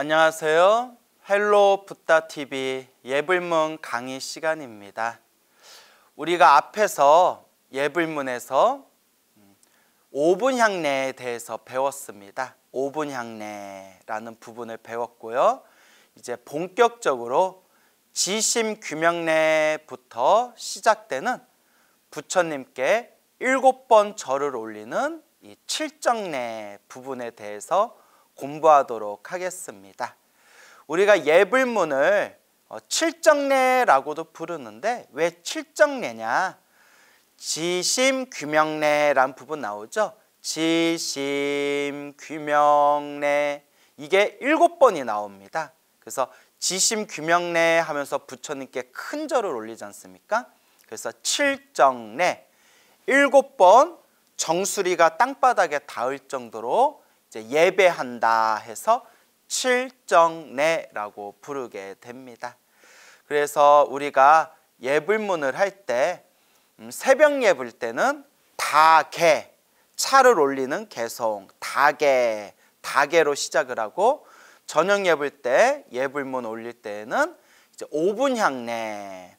안녕하세요. 헬로 붓다 TV 예불문 강의 시간입니다. 우리가 앞에서 예불문에서 5분 향례에 대해서 배웠습니다. 5분 향례라는 부분을 배웠고요. 이제 본격적으로 지심 규명례부터 시작되는 부처님께 일곱 번 절을 올리는 이 칠정례 부분에 대해서 공부하도록 하겠습니다. 우리가 예불문을 어, 칠정례라고도 부르는데 왜 칠정례냐? 지심규명례란 부분 나오죠? 지심규명례 이게 일곱 번이 나옵니다. 그래서 지심규명례 하면서 부처님께 큰 절을 올리지 않습니까? 그래서 칠정례 일곱 번 정수리가 땅바닥에 닿을 정도로 이제 예배한다 해서 칠정례라고 부르게 됩니다. 그래서 우리가 예불문을 할때 음, 새벽 예불 때는 다개 차를 올리는 개송 다개 다개로 시작을 하고 저녁 예불 때 예불문 올릴 때는 이제 5분 향례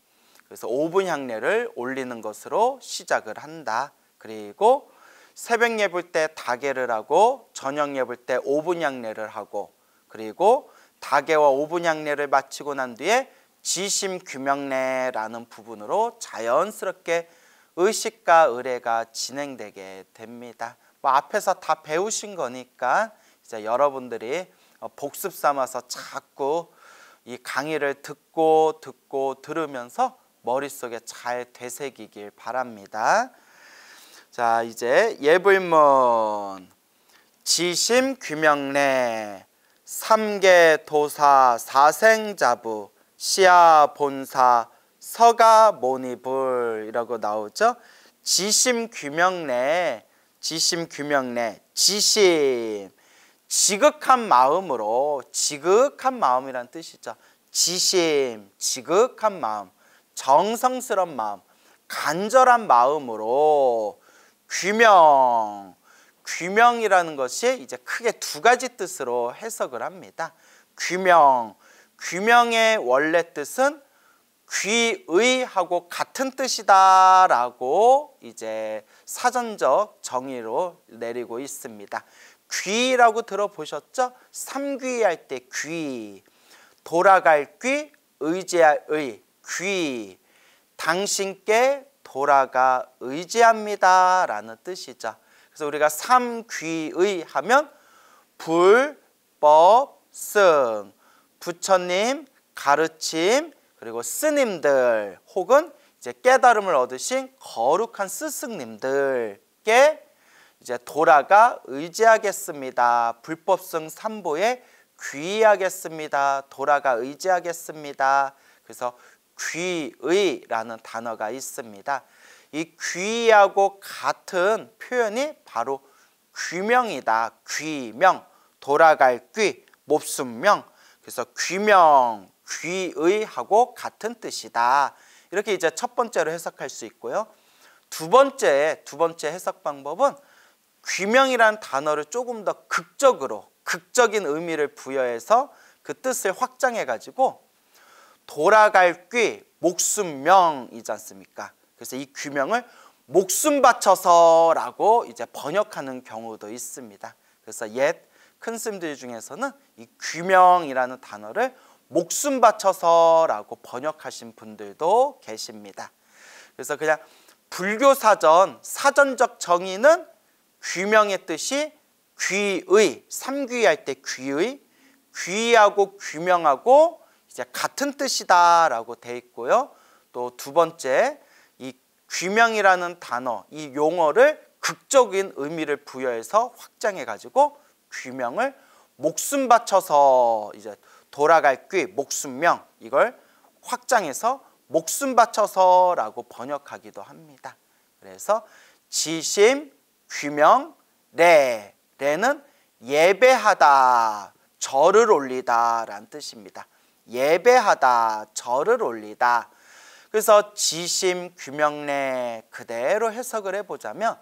그래서 5분 향례를 올리는 것으로 시작을 한다. 그리고 새벽 예불 때 다개를 하고 저녁 예불 때 5분 양례를 하고 그리고 다개와 5분 양례를 마치고 난 뒤에 지심 규명례라는 부분으로 자연스럽게 의식과 의례가 진행되게 됩니다. 뭐 앞에서 다 배우신 거니까 이제 여러분들이 어, 복습 삼아서 자꾸 이 강의를 듣고 듣고 들으면서 머릿속에 잘 되새기길 바랍니다. 자, 이제 예불문 지심규명래 삼계도사 사생자부 시아본사 서가모니불이라고 나오죠. 지심귀명래 지심귀명래 지심 지극한 마음으로 지극한 마음이란 뜻이죠. 지심 지극한 마음 정성스런 마음 간절한 마음으로 귀명 귀명이라는 것이 이제 크게 두 가지 뜻으로 해석을 합니다. 귀명, 귀명의 원래 뜻은 귀의하고 같은 뜻이다라고 이제 사전적 정의로 내리고 있습니다. 귀라고 들어보셨죠? 삼귀할 때 귀, 돌아갈 귀, 의지할 의, 귀, 당신께 돌아가 의지합니다라는 뜻이죠. 그래서 우리가 삼귀의 하면 불법승 부처님 가르침 그리고 스님들 혹은 이제 깨달음을 얻으신 거룩한 스승님들께 이제 돌아가 의지하겠습니다. 불법승 삼보에 귀하겠습니다 돌아가 의지하겠습니다. 그래서 귀의라는 단어가 있습니다. 이 귀하고 같은 표현이 바로 귀명이다. 귀명, 돌아갈 귀, 몹숨명. 그래서 귀명, 귀의하고 같은 뜻이다. 이렇게 이제 첫 번째로 해석할 수 있고요. 두 번째, 두 번째 해석 방법은 귀명이라는 단어를 조금 더 극적으로, 극적인 의미를 부여해서 그 뜻을 확장해가지고 돌아갈 귀, 목숨명이지 않습니까? 그래서 이 규명을 목숨 바쳐서라고 이제 번역하는 경우도 있습니다. 그래서 옛 큰스님들 중에서는 이 규명이라는 단어를 목숨 바쳐서라고 번역하신 분들도 계십니다. 그래서 그냥 불교 사전 사전적 정의는 귀명의 뜻이 귀의 삼귀할 때 귀의 귀하고 귀명하고 이제 같은 뜻이다라고 돼 있고요. 또 두 번째 귀명이라는 단어, 이 용어를 극적인 의미를 부여해서 확장해 가지고 귀명을 목숨 바쳐서 이제 돌아갈 귀, 목숨명 이걸 확장해서 목숨 바쳐서라고 번역하기도 합니다. 그래서 지심, 귀명, 레, 레는 예배하다, 절을 올리다 라는 뜻입니다. 예배하다, 절을 올리다 그래서 지심 규명례 그대로 해석을 해보자면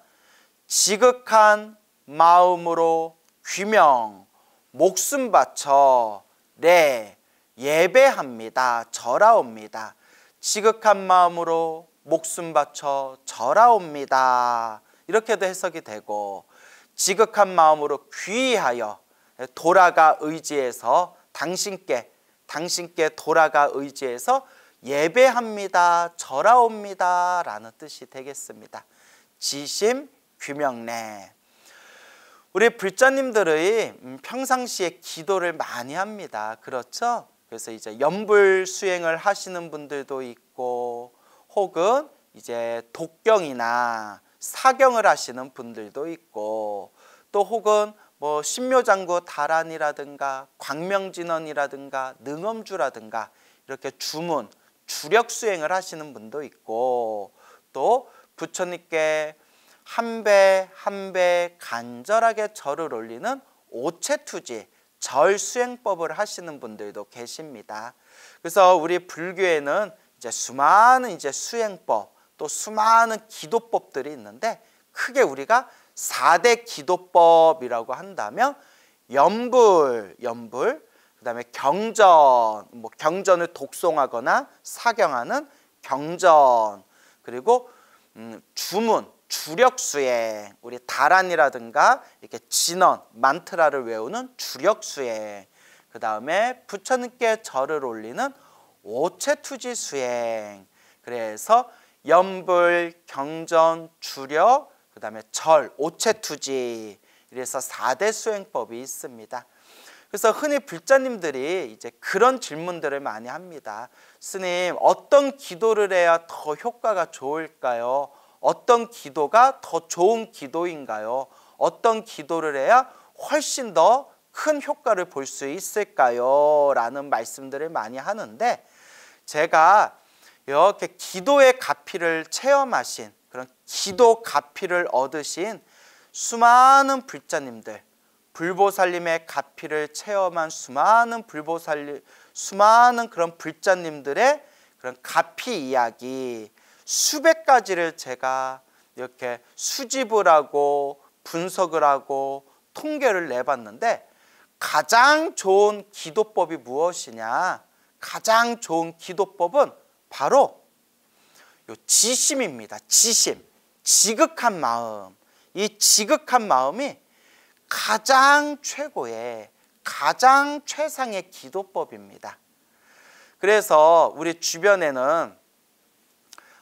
지극한 마음으로 규명 목숨 바쳐 내 예배합니다. 절하옵니다. 지극한 마음으로 목숨 바쳐 절하옵니다. 이렇게도 해석이 되고 지극한 마음으로 귀하여 돌아가 의지해서 당신께 당신께 돌아가 의지해서 예배합니다. 절하옵니다. 라는 뜻이 되겠습니다. 지심 규명례 우리 불자님들의 음, 평상시에 기도를 많이 합니다. 그렇죠? 그래서 이제 연불 수행을 하시는 분들도 있고 혹은 이제 독경이나 사경을 하시는 분들도 있고 또 혹은 뭐 신묘장구 다란이라든가 광명진원이라든가 능엄주라든가 이렇게 주문 주력 수행을 하시는 분도 있고 또 부처님께 한 배 한 배 간절하게 절을 올리는 오체투지 절 수행법을 하시는 분들도 계십니다. 그래서 우리 불교에는 이제 수많은 이제 수행법 또 수많은 기도법들이 있는데 크게 우리가 4대 기도법이라고 한다면 염불, 염불, 그다음에 경전, 뭐 경전을 독송하거나 사경하는 경전, 그리고 음, 주문, 주력 수행, 우리 다란이라든가 이렇게 진언, 만트라를 외우는 주력 수행, 그 다음에 부처님께 절을 올리는 오체투지 수행. 그래서 염불, 경전, 주력, 그 다음에 절, 오체투지. 이래서 4대 수행법이 있습니다. 그래서 흔히 불자님들이 이제 그런 질문들을 많이 합니다. 스님, 어떤 기도를 해야 더 효과가 좋을까요? 어떤 기도가 더 좋은 기도인가요? 어떤 기도를 해야 훨씬 더 큰 효과를 볼 수 있을까요? 라는 말씀들을 많이 하는데 제가 이렇게 기도의 가피를 체험하신 그런 기도 가피를 얻으신 수많은 불자님들 불보살님의 가피를 체험한 수많은 불보살님, 수많은 그런 불자님들의 그런 가피 이야기 수백 가지를 제가 이렇게 수집을 하고 분석을 하고 통계를 내봤는데 가장 좋은 기도법이 무엇이냐? 가장 좋은 기도법은 바로 요 지심입니다. 지심. 지극한 마음. 이 지극한 마음이 가장 최고의 가장 최상의 기도법입니다. 그래서 우리 주변에는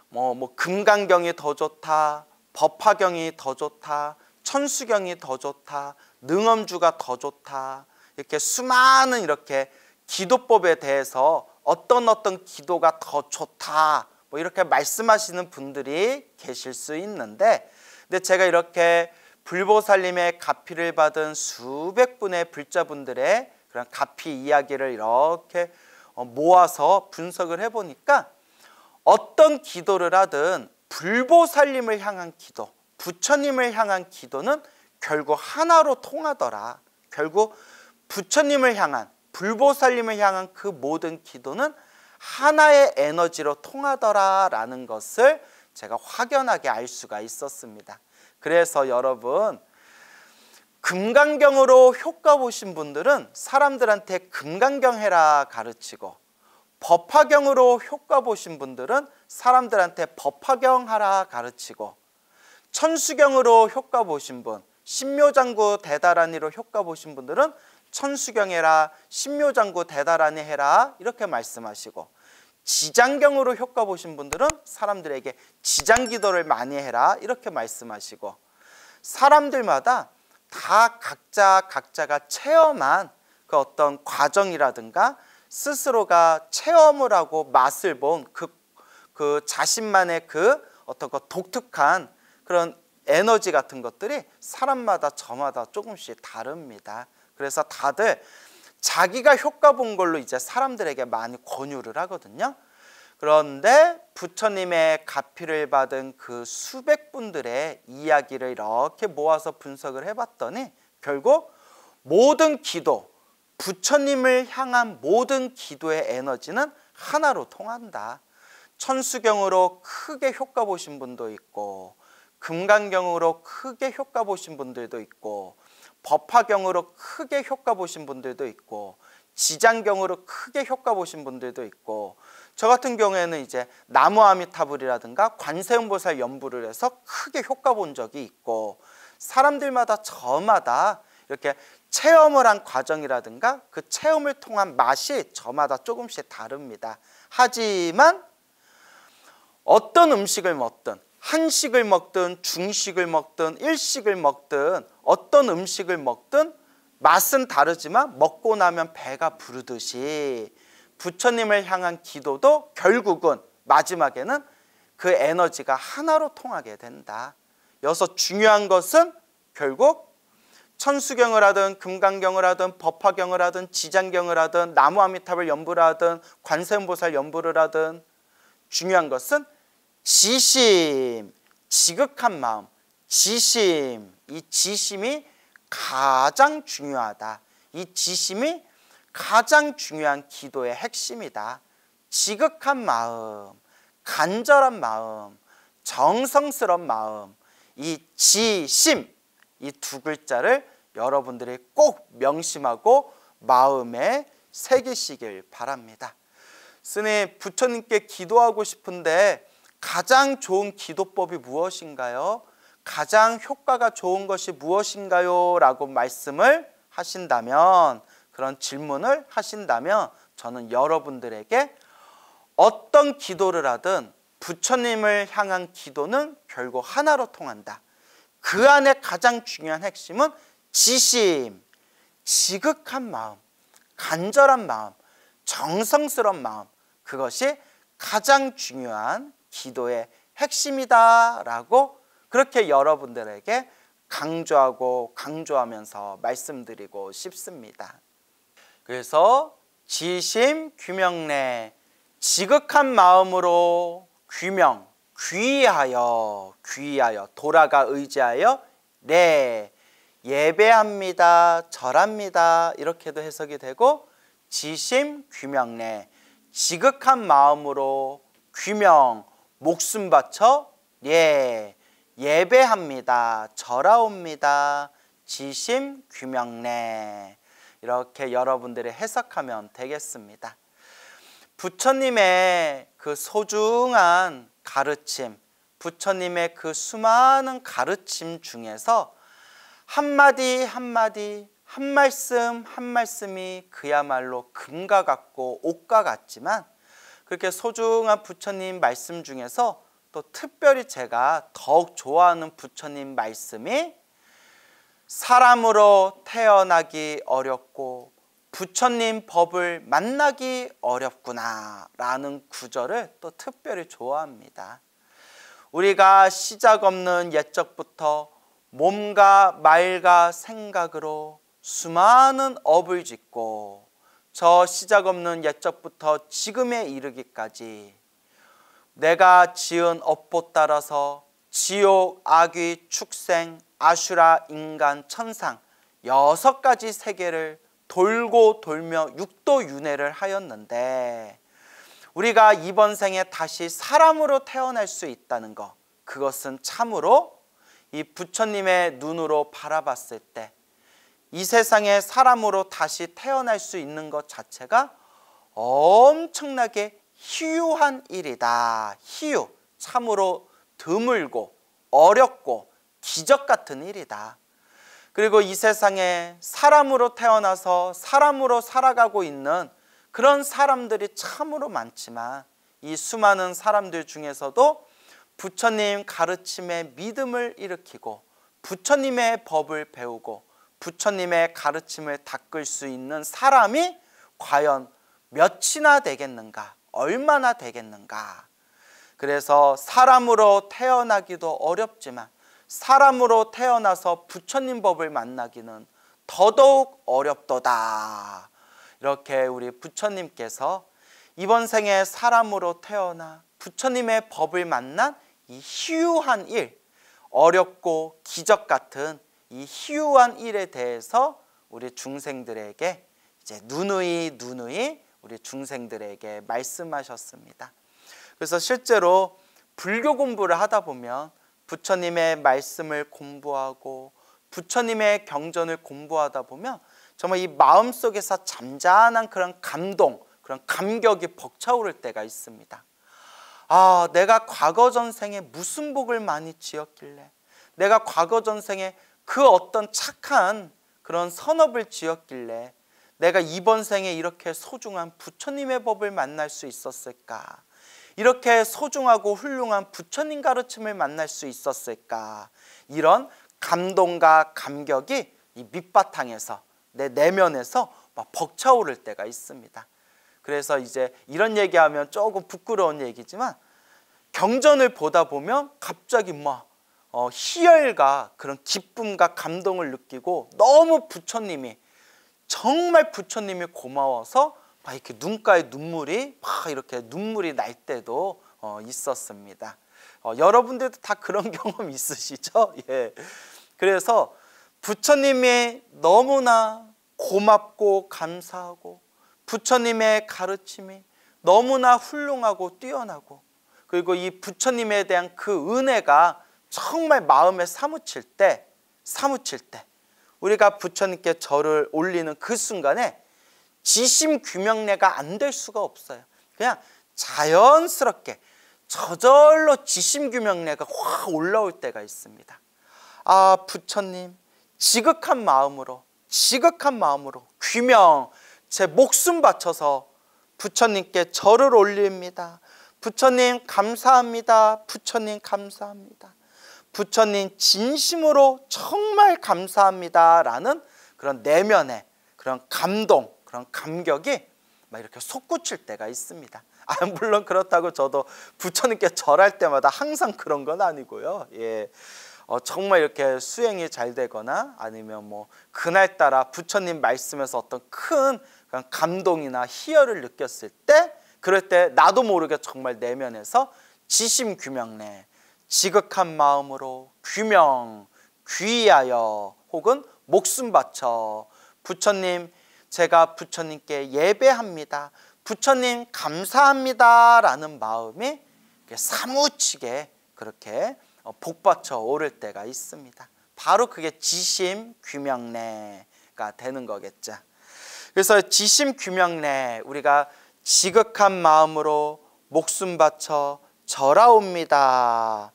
뭐, 뭐 금강경이 더 좋다, 법화경이 더 좋다, 천수경이 더 좋다, 능엄주가 더 좋다 이렇게 수많은 이렇게 기도법에 대해서 어떤 어떤 기도가 더 좋다 뭐 이렇게 말씀하시는 분들이 계실 수 있는데 근데 제가 이렇게 불보살님의 가피를 받은 수백 분의 불자분들의 그런 가피 이야기를 이렇게 어, 모아서 분석을 해보니까 어떤 기도를 하든 불보살님을 향한 기도, 부처님을 향한 기도는 결국 하나로 통하더라. 결국 부처님을 향한 불보살님을 향한 그 모든 기도는 하나의 에너지로 통하더라라는 것을 제가 확연하게 알 수가 있었습니다. 그래서 여러분 금강경으로 효과 보신 분들은 사람들한테 금강경 해라 가르치고 법화경으로 효과 보신 분들은 사람들한테 법화경 하라 가르치고 천수경으로 효과 보신 분 신묘장구 대다란니로 효과 보신 분들은 천수경 해라 신묘장구 대다란니 해라 이렇게 말씀하시고 지장경으로 효과 보신 분들은 사람들에게 지장기도를 많이 해라 이렇게 말씀하시고 사람들마다 다 각자 각자가 체험한 그 어떤 과정이라든가 스스로가 체험을 하고 맛을 본그 그 자신만의 그 어떤 그 독특한 그런 에너지 같은 것들이 사람마다 저마다 조금씩 다릅니다. 그래서 다들 자기가 효과 본 걸로 이제 사람들에게 많이 권유를 하거든요. 그런데 부처님의 가피를 받은 그 수백 분들의 이야기를 이렇게 모아서 분석을 해봤더니 결국 모든 기도, 부처님을 향한 모든 기도의 에너지는 하나로 통한다. 천수경으로 크게 효과 보신 분도 있고 금강경으로 크게 효과 보신 분들도 있고 법화경으로 크게 효과 보신 분들도 있고 지장경으로 크게 효과 보신 분들도 있고 저 같은 경우에는 이제 나무 아미타불이라든가 관세음보살 연부를 해서 크게 효과 본 적이 있고 사람들마다 저마다 이렇게 체험을 한 과정이라든가 그 체험을 통한 맛이 저마다 조금씩 다릅니다. 하지만 어떤 음식을 먹든 한식을 먹든 중식을 먹든 일식을 먹든 어떤 음식을 먹든 맛은 다르지만 먹고 나면 배가 부르듯이 부처님을 향한 기도도 결국은 마지막에는 그 에너지가 하나로 통하게 된다. 여기서 중요한 것은 결국 천수경을 하든 금강경을 하든 법화경을 하든 지장경을 하든 나무아미탑을 연부를 하든 관세음보살 연부를 하든 중요한 것은 지심, 지극한 마음, 지심 이 지심이 가장 중요하다. 이 지심이 가장 중요한 기도의 핵심이다. 지극한 마음, 간절한 마음, 정성스러운 마음, 이 지심 이 두 글자를 여러분들이 꼭 명심하고 마음에 새기시길 바랍니다. 스님 부처님께 기도하고 싶은데 가장 좋은 기도법이 무엇인가요? 가장 효과가 좋은 것이 무엇인가요? 라고 말씀을 하신다면 그런 질문을 하신다면 저는 여러분들에게 어떤 기도를 하든 부처님을 향한 기도는 결국 하나로 통한다. 그 안에 가장 중요한 핵심은 지심, 지극한 마음, 간절한 마음, 정성스러운 마음 그것이 가장 중요한 기도의 핵심이다라고 그렇게 여러분들에게 강조하고 강조하면서 말씀드리고 싶습니다. 그래서 지심 규명내 지극한 마음으로 규명 귀하여 귀하여 돌아가 의지하여 내 네, 예배합니다 절합니다 이렇게도 해석이 되고 지심 귀명내 지극한 마음으로 귀명 목숨 바쳐 예 예배합니다. 절하옵니다. 지심 규명례 이렇게 여러분들이 해석하면 되겠습니다. 부처님의 그 소중한 가르침, 부처님의 그 수많은 가르침 중에서 한마디 한마디 한 말씀 한 말씀이 그야말로 금과 같고 옥과 같지만 그렇게 소중한 부처님 말씀 중에서 또 특별히 제가 더욱 좋아하는 부처님 말씀이 사람으로 태어나기 어렵고 부처님 법을 만나기 어렵구나 라는 구절을 또 특별히 좋아합니다. 우리가 시작 없는 옛적부터 몸과 말과 생각으로 수많은 업을 짓고 저 시작 없는 옛적부터 지금에 이르기까지 내가 지은 업보 따라서 지옥, 악귀 축생, 아슈라, 인간, 천상 여섯 가지 세계를 돌고 돌며 육도윤회를 하였는데 우리가 이번 생에 다시 사람으로 태어날 수 있다는 것 그것은 참으로 이 부처님의 눈으로 바라봤을 때 이 세상에 사람으로 다시 태어날 수 있는 것 자체가 엄청나게 희유한 일이다. 희유, 참으로 드물고 어렵고 기적 같은 일이다. 그리고 이 세상에 사람으로 태어나서 사람으로 살아가고 있는 그런 사람들이 참으로 많지만 이 수많은 사람들 중에서도 부처님 가르침에 믿음을 일으키고 부처님의 법을 배우고 부처님의 가르침을 닦을 수 있는 사람이 과연 몇이나 되겠는가? 얼마나 되겠는가. 그래서 사람으로 태어나기도 어렵지만 사람으로 태어나서 부처님 법을 만나기는 더더욱 어렵도다. 이렇게 우리 부처님께서 이번 생에 사람으로 태어나 부처님의 법을 만난 이 희유한 일, 어렵고 기적 같은 이 희유한 일에 대해서 우리 중생들에게 이제 누누이 누누이 우리 중생들에게 말씀하셨습니다. 그래서 실제로 불교 공부를 하다 보면 부처님의 말씀을 공부하고 부처님의 경전을 공부하다 보면 정말 이 마음속에서 잠잠한 그런 감동, 그런 감격이 벅차오를 때가 있습니다. 아, 내가 과거 전생에 무슨 복을 많이 지었길래 내가 과거 전생에 그 어떤 착한 그런 선업을 지었길래 내가 이번 생에 이렇게 소중한 부처님의 법을 만날 수 있었을까? 이렇게 소중하고 훌륭한 부처님 가르침을 만날 수 있었을까? 이런 감동과 감격이 이 밑바탕에서 내 내면에서 막 벅차오를 때가 있습니다. 그래서 이제 이런 얘기하면 조금 부끄러운 얘기지만 경전을 보다 보면 갑자기 막 어, 희열과 그런 기쁨과 감동을 느끼고 너무 부처님이 정말 부처님이 고마워서 막 이렇게 눈가에 눈물이 막 이렇게 눈물이 날 때도 어, 있었습니다. 어, 여러분들도 다 그런 경험 있으시죠? 예. 그래서 부처님이 너무나 고맙고 감사하고 부처님의 가르침이 너무나 훌륭하고 뛰어나고 그리고 이 부처님에 대한 그 은혜가 정말 마음에 사무칠 때 사무칠 때 우리가 부처님께 절을 올리는 그 순간에 지심 규명례가안 될 수가 없어요. 그냥 자연스럽게 저절로 지심 규명내가 확 올라올 때가 있습니다. 아 부처님 지극한 마음으로 지극한 마음으로 귀명 제 목숨 바쳐서 부처님께 절을 올립니다. 부처님 감사합니다. 부처님 감사합니다. 부처님 진심으로 정말 감사합니다라는 그런 내면의 그런 감동, 그런 감격이 막 이렇게 솟구칠 때가 있습니다. 아, 물론 그렇다고 저도 부처님께 절할 때마다 항상 그런 건 아니고요. 예. 어, 정말 이렇게 수행이 잘 되거나 아니면 뭐 그날따라 부처님 말씀에서 어떤 큰 감동이나 희열을 느꼈을 때 그럴 때 나도 모르게 정말 내면에서 지심규명래 지극한 마음으로 귀명, 귀하여 혹은 목숨 바쳐 부처님 제가 부처님께 예배합니다. 부처님 감사합니다. 라는 마음이 사무치게 그렇게 어, 복받쳐 오를 때가 있습니다. 바로 그게 지심 규명례가 되는 거겠죠. 그래서 지심 규명례 우리가 지극한 마음으로 목숨 바쳐 절하옵니다.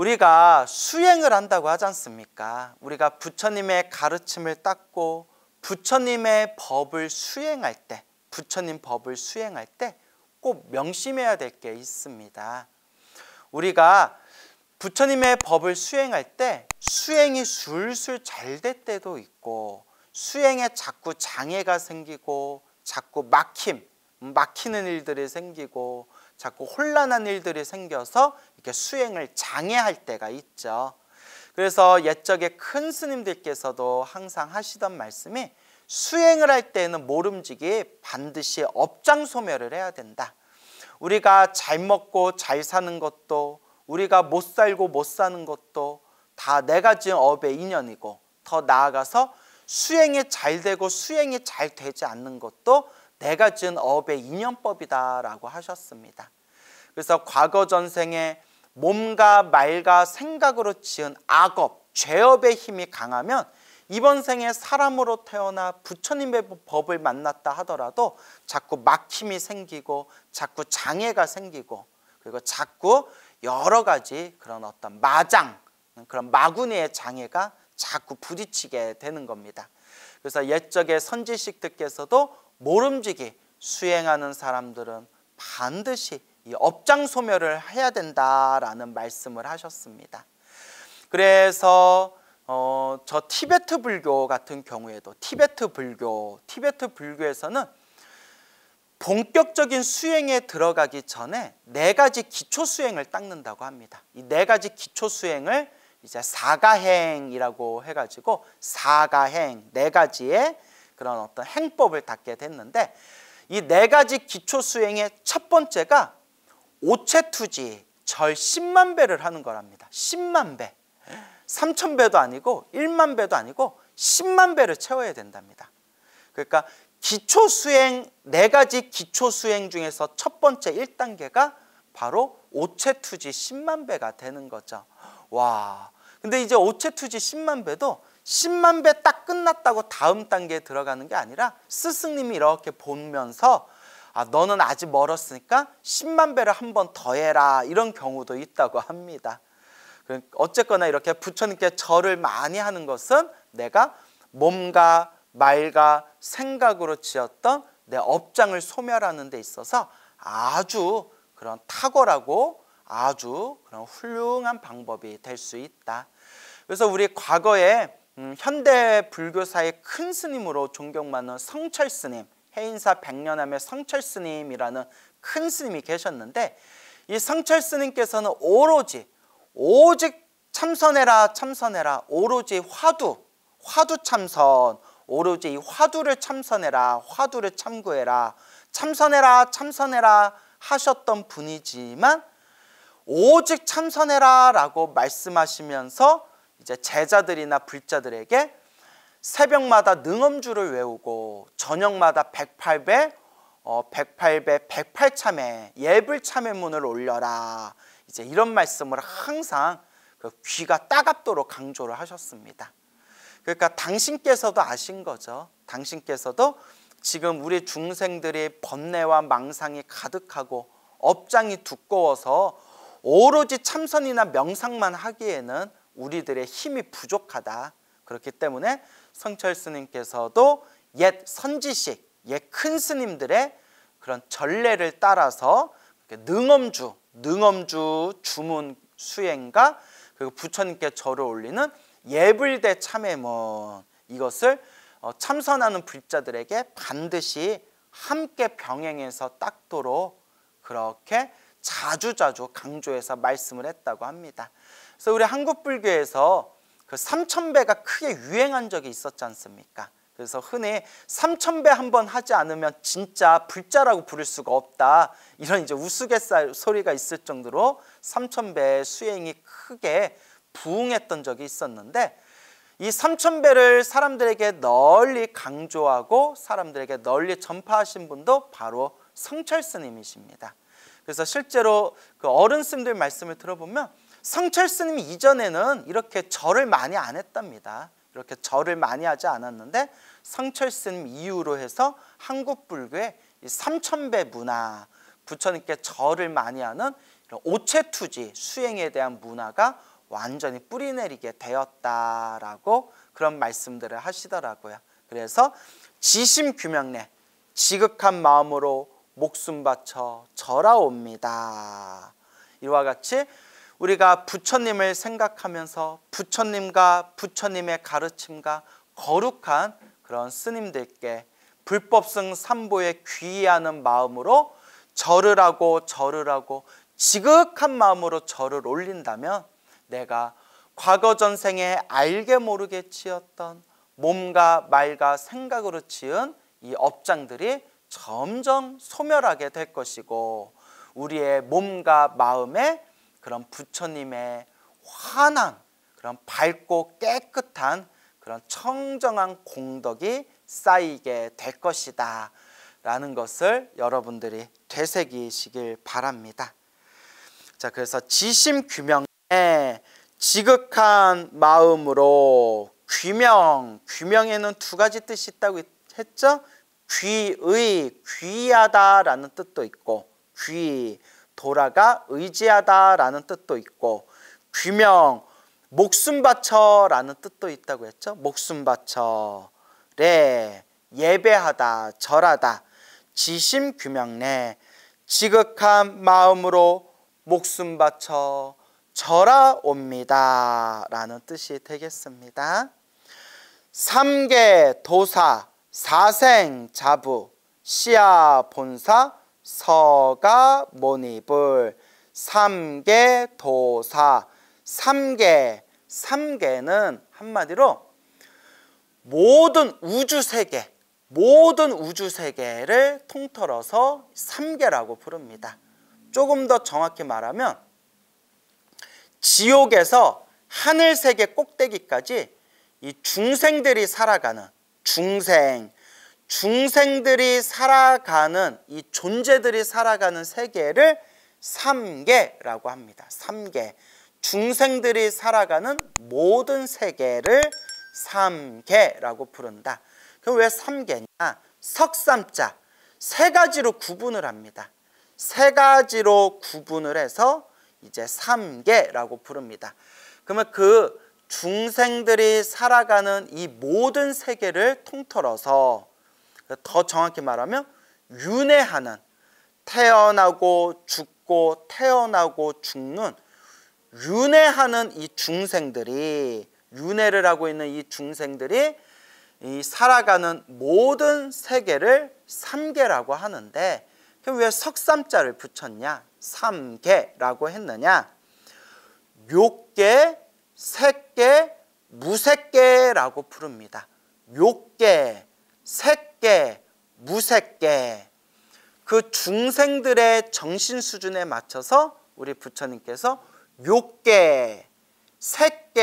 우리가 수행을 한다고 하지 않습니까? 우리가 부처님의 가르침을 닦고 부처님의 법을 수행할 때 부처님 법을 수행할 때 꼭 명심해야 될 게 있습니다. 우리가 부처님의 법을 수행할 때 수행이 술술 잘 될 때도 있고 수행에 자꾸 장애가 생기고 자꾸 막힘, 막히는 일들이 생기고 자꾸 혼란한 일들이 생겨서 이렇게 수행을 장애할 때가 있죠. 그래서 옛적에큰 스님들께서도 항상 하시던 말씀이 수행을 할 때에는 모름지기 반드시 업장 소멸을 해야 된다. 우리가 잘 먹고 잘 사는 것도 우리가 못 살고 못 사는 것도 다 내가 지은 업의 인연이고 더 나아가서 수행이 잘 되고 수행이 잘 되지 않는 것도 내가 지은 업의 인연법이다라고 하셨습니다. 그래서 과거 전생에 몸과 말과 생각으로 지은 악업, 죄업의 힘이 강하면 이번 생에 사람으로 태어나 부처님의 법을 만났다 하더라도 자꾸 막힘이 생기고 자꾸 장애가 생기고 그리고 자꾸 여러 가지 그런 어떤 마장, 그런 마구니의 장애가 자꾸 부딪히게 되는 겁니다. 그래서 옛적의 선지식들께서도 모름지기 수행하는 사람들은 반드시 이 업장 소멸을 해야 된다라는 말씀을 하셨습니다. 그래서 어, 저 티베트 불교 같은 경우에도 티베트 불교, 티베트 불교에서는 본격적인 수행에 들어가기 전에 네 가지 기초 수행을 닦는다고 합니다. 이 네 가지 기초 수행을 이제 사가행이라고 해가지고 사가행 네 가지의 그런 어떤 행법을 닦게 됐는데 이 네 가지 기초 수행의 첫 번째가 오체투지 절 10만 배를 하는 거랍니다. 10만 배. 3천 배도 아니고 1만 배도 아니고 10만 배를 채워야 된답니다. 그러니까 기초 수행 네 가지 기초 수행 중에서 첫 번째 1단계가 바로 오체투지 10만 배가 되는 거죠. 와. 근데 이제 오체 투지 10만 배도 10만 배 딱 끝났다고 다음 단계에 들어가는 게 아니라 스승님이 이렇게 보면서 아, 너는 아직 멀었으니까 10만 배를 한 번 더 해라 이런 경우도 있다고 합니다. 그러니까 어쨌거나 이렇게 부처님께 절을 많이 하는 것은 내가 몸과 말과 생각으로 지었던 내 업장을 소멸하는 데 있어서 아주 그런 탁월하고 아주 그런 훌륭한 방법이 될 수 있다. 그래서 우리 과거에 음, 현대 불교사의 큰 스님으로 존경받는 성철 스님, 해인사 백년암의 성철 스님이라는 큰 스님이 계셨는데 이 성철 스님께서는 오로지 오직 참선해라 참선해라 오로지 화두 화두 참선 오로지 이 화두를 참선해라 화두를 참구해라 참선해라 참선해라 하셨던 분이지만 오직 참선해라 라고 말씀하시면서 이제 제자들이나 불자들에게 새벽마다 능엄주를 외우고 저녁마다 108배, 어, 108배, 108참회, 예불참회문을 올려라. 이제 이런 말씀을 항상 그 귀가 따갑도록 강조를 하셨습니다. 그러니까 당신께서도 아신 거죠. 당신께서도 지금 우리 중생들이 번뇌와 망상이 가득하고 업장이 두꺼워서 오로지 참선이나 명상만 하기에는 우리들의 힘이 부족하다. 그렇기 때문에 성철 스님께서도 옛 선지식, 옛 큰 스님들의 그런 전례를 따라서 능엄주, 능엄주 주문 수행과 그리고 부처님께 절을 올리는 예불대 참회문 이것을 어, 참선하는 불자들에게 반드시 함께 병행해서 닦도록 그렇게 자주 자주 강조해서 말씀을 했다고 합니다. 그래서 우리 한국 불교에서 그 삼천배가 크게 유행한 적이 있었지 않습니까? 그래서 흔히 삼천배 한 번 하지 않으면 진짜 불자라고 부를 수가 없다. 이런 이제 우스갯살 소리가 있을 정도로 삼천배 수행이 크게 부흥했던 적이 있었는데 이 삼천배를 사람들에게 널리 강조하고 사람들에게 널리 전파하신 분도 바로 성철 스님이십니다. 그래서 실제로 그 어른 스님들 말씀을 들어보면 성철 스님 이전에는 이렇게 절을 많이 안 했답니다. 이렇게 절을 많이 하지 않았는데 성철 스님 이후로 해서 한국 불교의 삼천배 문화, 부처님께 절을 많이 하는 이런 오체투지 수행에 대한 문화가 완전히 뿌리내리게 되었다라고 그런 말씀들을 하시더라고요. 그래서 지심규명래, 지극한 마음으로 목숨 바쳐 절하옵니다. 이와 같이 우리가 부처님을 생각하면서 부처님과 부처님의 가르침과 거룩한 그런 스님들께 불법승 삼보에 귀의하는 마음으로 절을 하고 절을 하고 지극한 마음으로 절을 올린다면 내가 과거 전생에 알게 모르게 지었던 몸과 말과 생각으로 지은 이 업장들이 점점 소멸하게 될 것이고 우리의 몸과 마음에 그런 부처님의 환한 그런 밝고 깨끗한 그런 청정한 공덕이 쌓이게 될 것이다 라는 것을 여러분들이 되새기시길 바랍니다 자 그래서 지심 규명에 지극한 마음으로 규명 규명에는 두 가지 뜻이 있다고 했죠 귀의 귀하다라는 뜻도 있고 귀 돌아가 의지하다라는 뜻도 있고 귀명 목숨 바쳐라는 뜻도 있다고 했죠. 목숨 바쳐 레 예배하다 절하다 지심 규명내 지극한 마음으로 목숨 바쳐 절하옵니다라는 뜻이 되겠습니다. 삼계 도사 사생 자부 시아 본사 서가 모니불 삼계 도사 삼계 삼계는 한마디로 모든 우주 세계 모든 우주 세계를 통틀어서 삼계라고 부릅니다. 조금 더 정확히 말하면 지옥에서 하늘 세계 꼭대기까지 이 중생들이 살아가는 중생, 중생들이 살아가는 이 존재들이 살아가는 세계를 삼계라고 합니다. 삼계. 중생들이 살아가는 모든 세계를 삼계라고 부른다. 그럼 왜 삼계냐? 석삼자 세 가지로 구분을 합니다. 세 가지로 구분을 해서 이제 삼계라고 부릅니다. 그러면 그 중생들이 살아가는 이 모든 세계를 통틀어서 더 정확히 말하면 윤회하는 태어나고 죽고 태어나고 죽는 윤회하는 이 중생들이 윤회를 하고 있는 이 중생들이 이 살아가는 모든 세계를 삼계라고 하는데 그럼 왜 석삼자를 붙였냐? 삼계라고 했느냐? 욕계, 새께무새께라고 부릅니다. 욕개, 새끼, 무새끼. 그 중생들의 정신 수준에 맞춰서 우리 부처님께서 욕개, 새끼,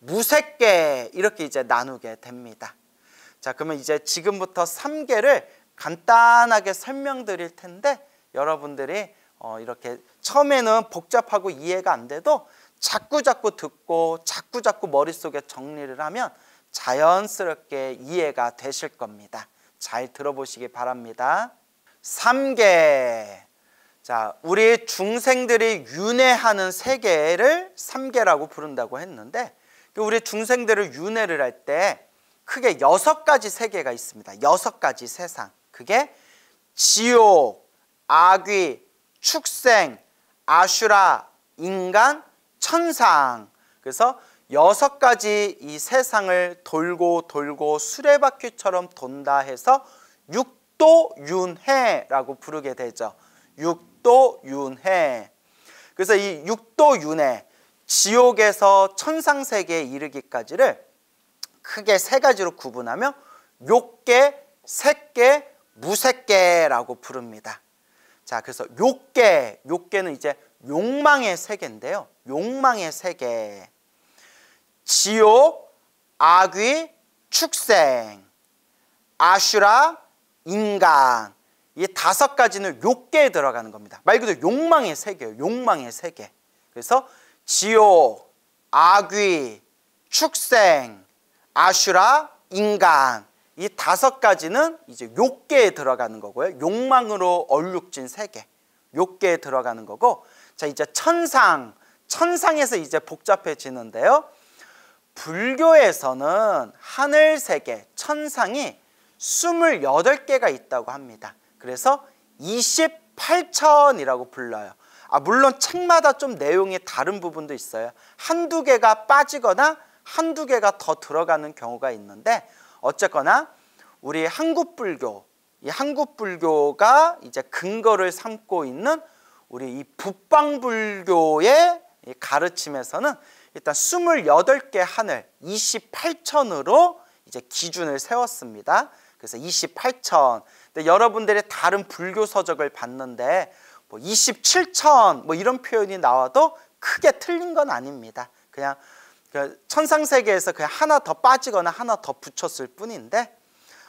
무새끼 이렇게 이제 나누게 됩니다. 자, 그러면 이제 지금부터 3개를 간단하게 설명드릴 텐데 여러분들이 어, 이렇게 처음에는 복잡하고 이해가 안 돼도 자꾸자꾸 듣고 자꾸자꾸 머릿속에 정리를 하면 자연스럽게 이해가 되실 겁니다. 잘 들어보시기 바랍니다. 3개 자, 우리 중생들이 윤회하는 세계를 3개라고 부른다고 했는데 그 우리 중생들을 윤회를 할 때 크게 여섯 가지 세계가 있습니다. 여섯 가지 세상. 그게 지옥, 악귀, 축생, 아슈라, 인간, 천상 그래서 여섯 가지 이 세상을 돌고 돌고 수레바퀴처럼 돈다 해서 육도윤회라고 부르게 되죠. 육도윤회. 그래서 이 육도윤회, 지옥에서 천상세계에 이르기까지를 크게 세 가지로 구분하면 욕계, 색계, 무색계라고 부릅니다. 자, 그래서 욕계, 욕계는 이제 욕망의 세계인데요. 욕망의 세계 지옥, 악귀, 축생 아슈라, 인간 이 다섯 가지는 욕계에 들어가는 겁니다 말 그대로 욕망의 세계예요 욕망의 세계 그래서 지옥, 악귀, 축생, 아슈라, 인간 이 다섯 가지는 이제 욕계에 들어가는 거고요. 욕망으로 얼룩진 세계, 욕계에 들어가는 거고 자 이제 천상, 천상에서 이제 복잡해지는데요. 불교에서는 하늘 세계, 천상이 28개가 있다고 합니다. 그래서 28천이라고 불러요. 아, 물론 책마다 좀 내용이 다른 부분도 있어요. 한두 개가 빠지거나 한두 개가 더 들어가는 경우가 있는데 어쨌거나 우리 한국 불교, 이 한국 불교가 이제 근거를 삼고 있는 우리 이 북방불교의 이 가르침에서는 일단 28개 한을 28천으로 이제 기준을 세웠습니다. 그래서 28천. 근데 여러분들의 다른 불교 서적을 봤는데 뭐 27천 뭐 이런 표현이 나와도 크게 틀린 건 아닙니다. 그냥 그 천상 세계에서 그냥 하나 더 빠지거나 하나 더 붙였을 뿐인데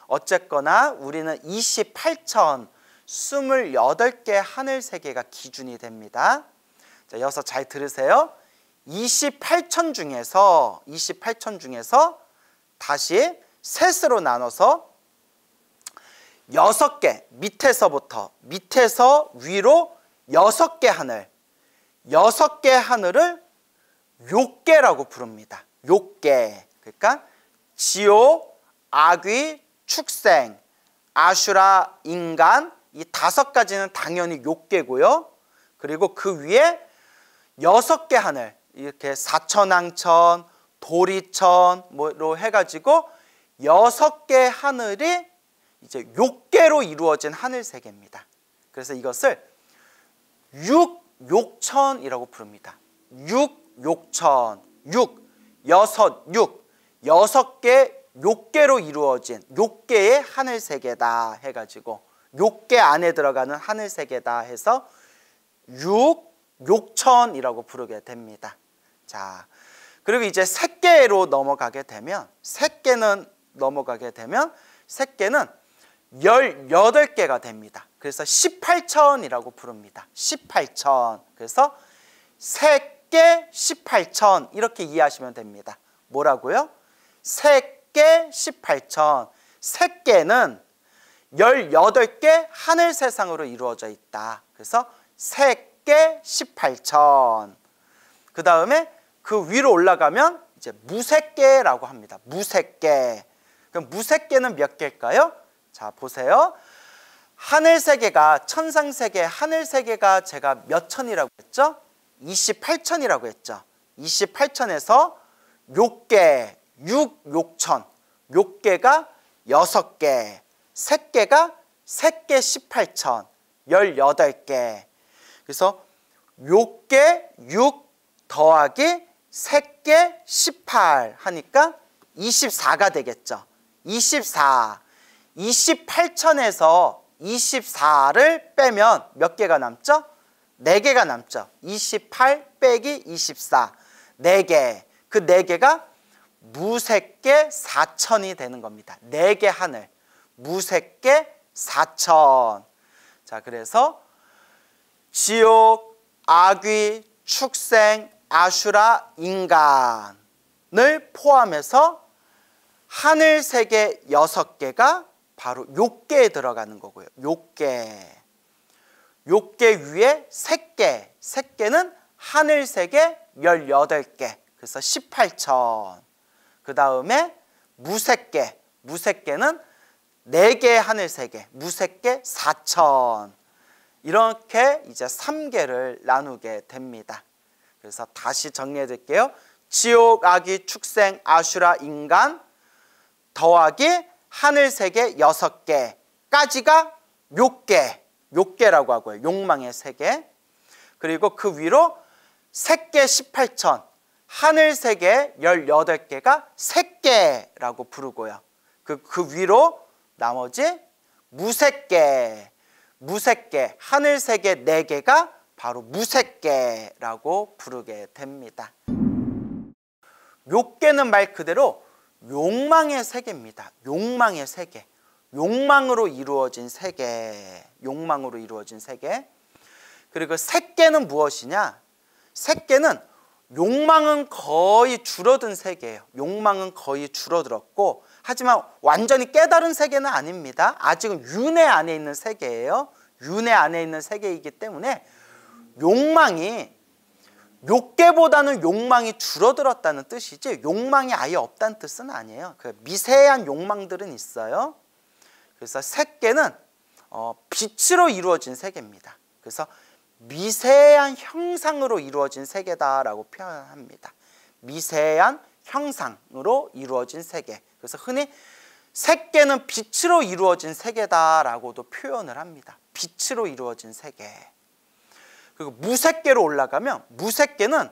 어쨌거나 우리는 28천 28개 하늘 세계가 기준이 됩니다. 자, 여기서 잘 들으세요. 28천 중에서 28천 중에서 다시 셋으로 나눠서 여섯 개 밑에서부터 밑에서 위로 여섯 개 하늘 여섯 개 하늘을 욕계라고 부릅니다. 욕계 그러니까 지옥, 악귀, 축생, 아슈라, 인간 이 다섯 가지는 당연히 욕계고요. 그리고 그 위에 여섯 개 하늘 이렇게 사천왕천, 도리천 뭐로 해가지고 여섯 개 하늘이 이제 육계로 이루어진 하늘 세계입니다. 그래서 이것을 육육천이라고 부릅니다. 육육천 육, 여섯, 육, 여섯 개육계로 이루어진 육계의 하늘 세계다 해가지고 육계 안에 들어가는 하늘 세계다 해서 육 욕천이라고 부르게 됩니다. 자, 그리고 이제 새끼로 넘어가게 되면 새끼는 넘어가게 되면 새끼는 18개가 됩니다. 그래서 18천이라고 부릅니다. 18천. 그래서 새끼 18천 이렇게 이해하시면 됩니다. 뭐라고요? 새끼 18천. 새끼는 18개 하늘 세상으로 이루어져 있다. 그래서 새끼 합계 18천. 그 다음에 그 위로 올라가면 이제 무색계라고 합니다. 무색계. 그럼 무색계는 몇 개일까요? 자, 보세요. 하늘 세계가 천상 세계, 하늘 세계가 제가 몇 천이라고 했죠? 28천이라고 했죠. 28천에서 6개, 6 6천6개가 6개, 3개가 3개 18천, 18개. 그래서 요개6 더하기 3개 18 하니까 24가 되겠죠. 24. 28천에서 24를 빼면 몇 개가 남죠? 4개가 남죠. 28 빼기 24. 4개. 그 4개가 무색계 4천이 되는 겁니다. 4개 하늘. 무색계 4천. 자, 그래서 지옥, 아귀, 축생, 아슈라, 인간을 포함해서 하늘 세계 여섯 개가 바로 욕계에 들어가는 거고요. 욕계. 욕계 위에 3개. 3개는 하늘 세계 18개. 그래서 18천. 그 다음에 무색계. 무색계는 4개 하늘 세계. 무색계 4천. 이렇게 이제 3개를 나누게 됩니다. 그래서 다시 정리해 드릴게요. 지옥, 아기, 축생, 아슈라, 인간 더하기 하늘 세계 여섯 개까지가 욕계, 욕계라고 하고요. 욕망의 세계. 그리고 그 위로 색계 18천, 하늘 세계 18개가 색계라고 부르고요. 그, 그 위로 나머지 무색계 무색계, 하늘색의 네 개가 바로 무색계라고 부르게 됩니다. 욕계는 말 그대로 욕망의 세계입니다. 욕망의 세계. 욕망으로 이루어진 세계. 욕망으로 이루어진 세계. 그리고 색계는 무엇이냐? 색계는 욕망은 거의 줄어든 세계예요. 욕망은 거의 줄어들었고 하지만 완전히 깨달은 세계는 아닙니다. 아직은 윤회 안에 있는 세계예요. 윤회 안에 있는 세계이기 때문에 욕망이 욕계보다는 욕망이 줄어들었다는 뜻이지 욕망이 아예 없다는 뜻은 아니에요. 그 미세한 욕망들은 있어요. 그래서 색계는 어, 빛으로 이루어진 세계입니다. 그래서 미세한 형상으로 이루어진 세계다라고 표현합니다. 미세한 형상으로 이루어진 세계 그래서 흔히 색계는 빛으로 이루어진 세계다라고도 표현을 합니다 빛으로 이루어진 세계 그리고 무색계로 올라가면 무색계는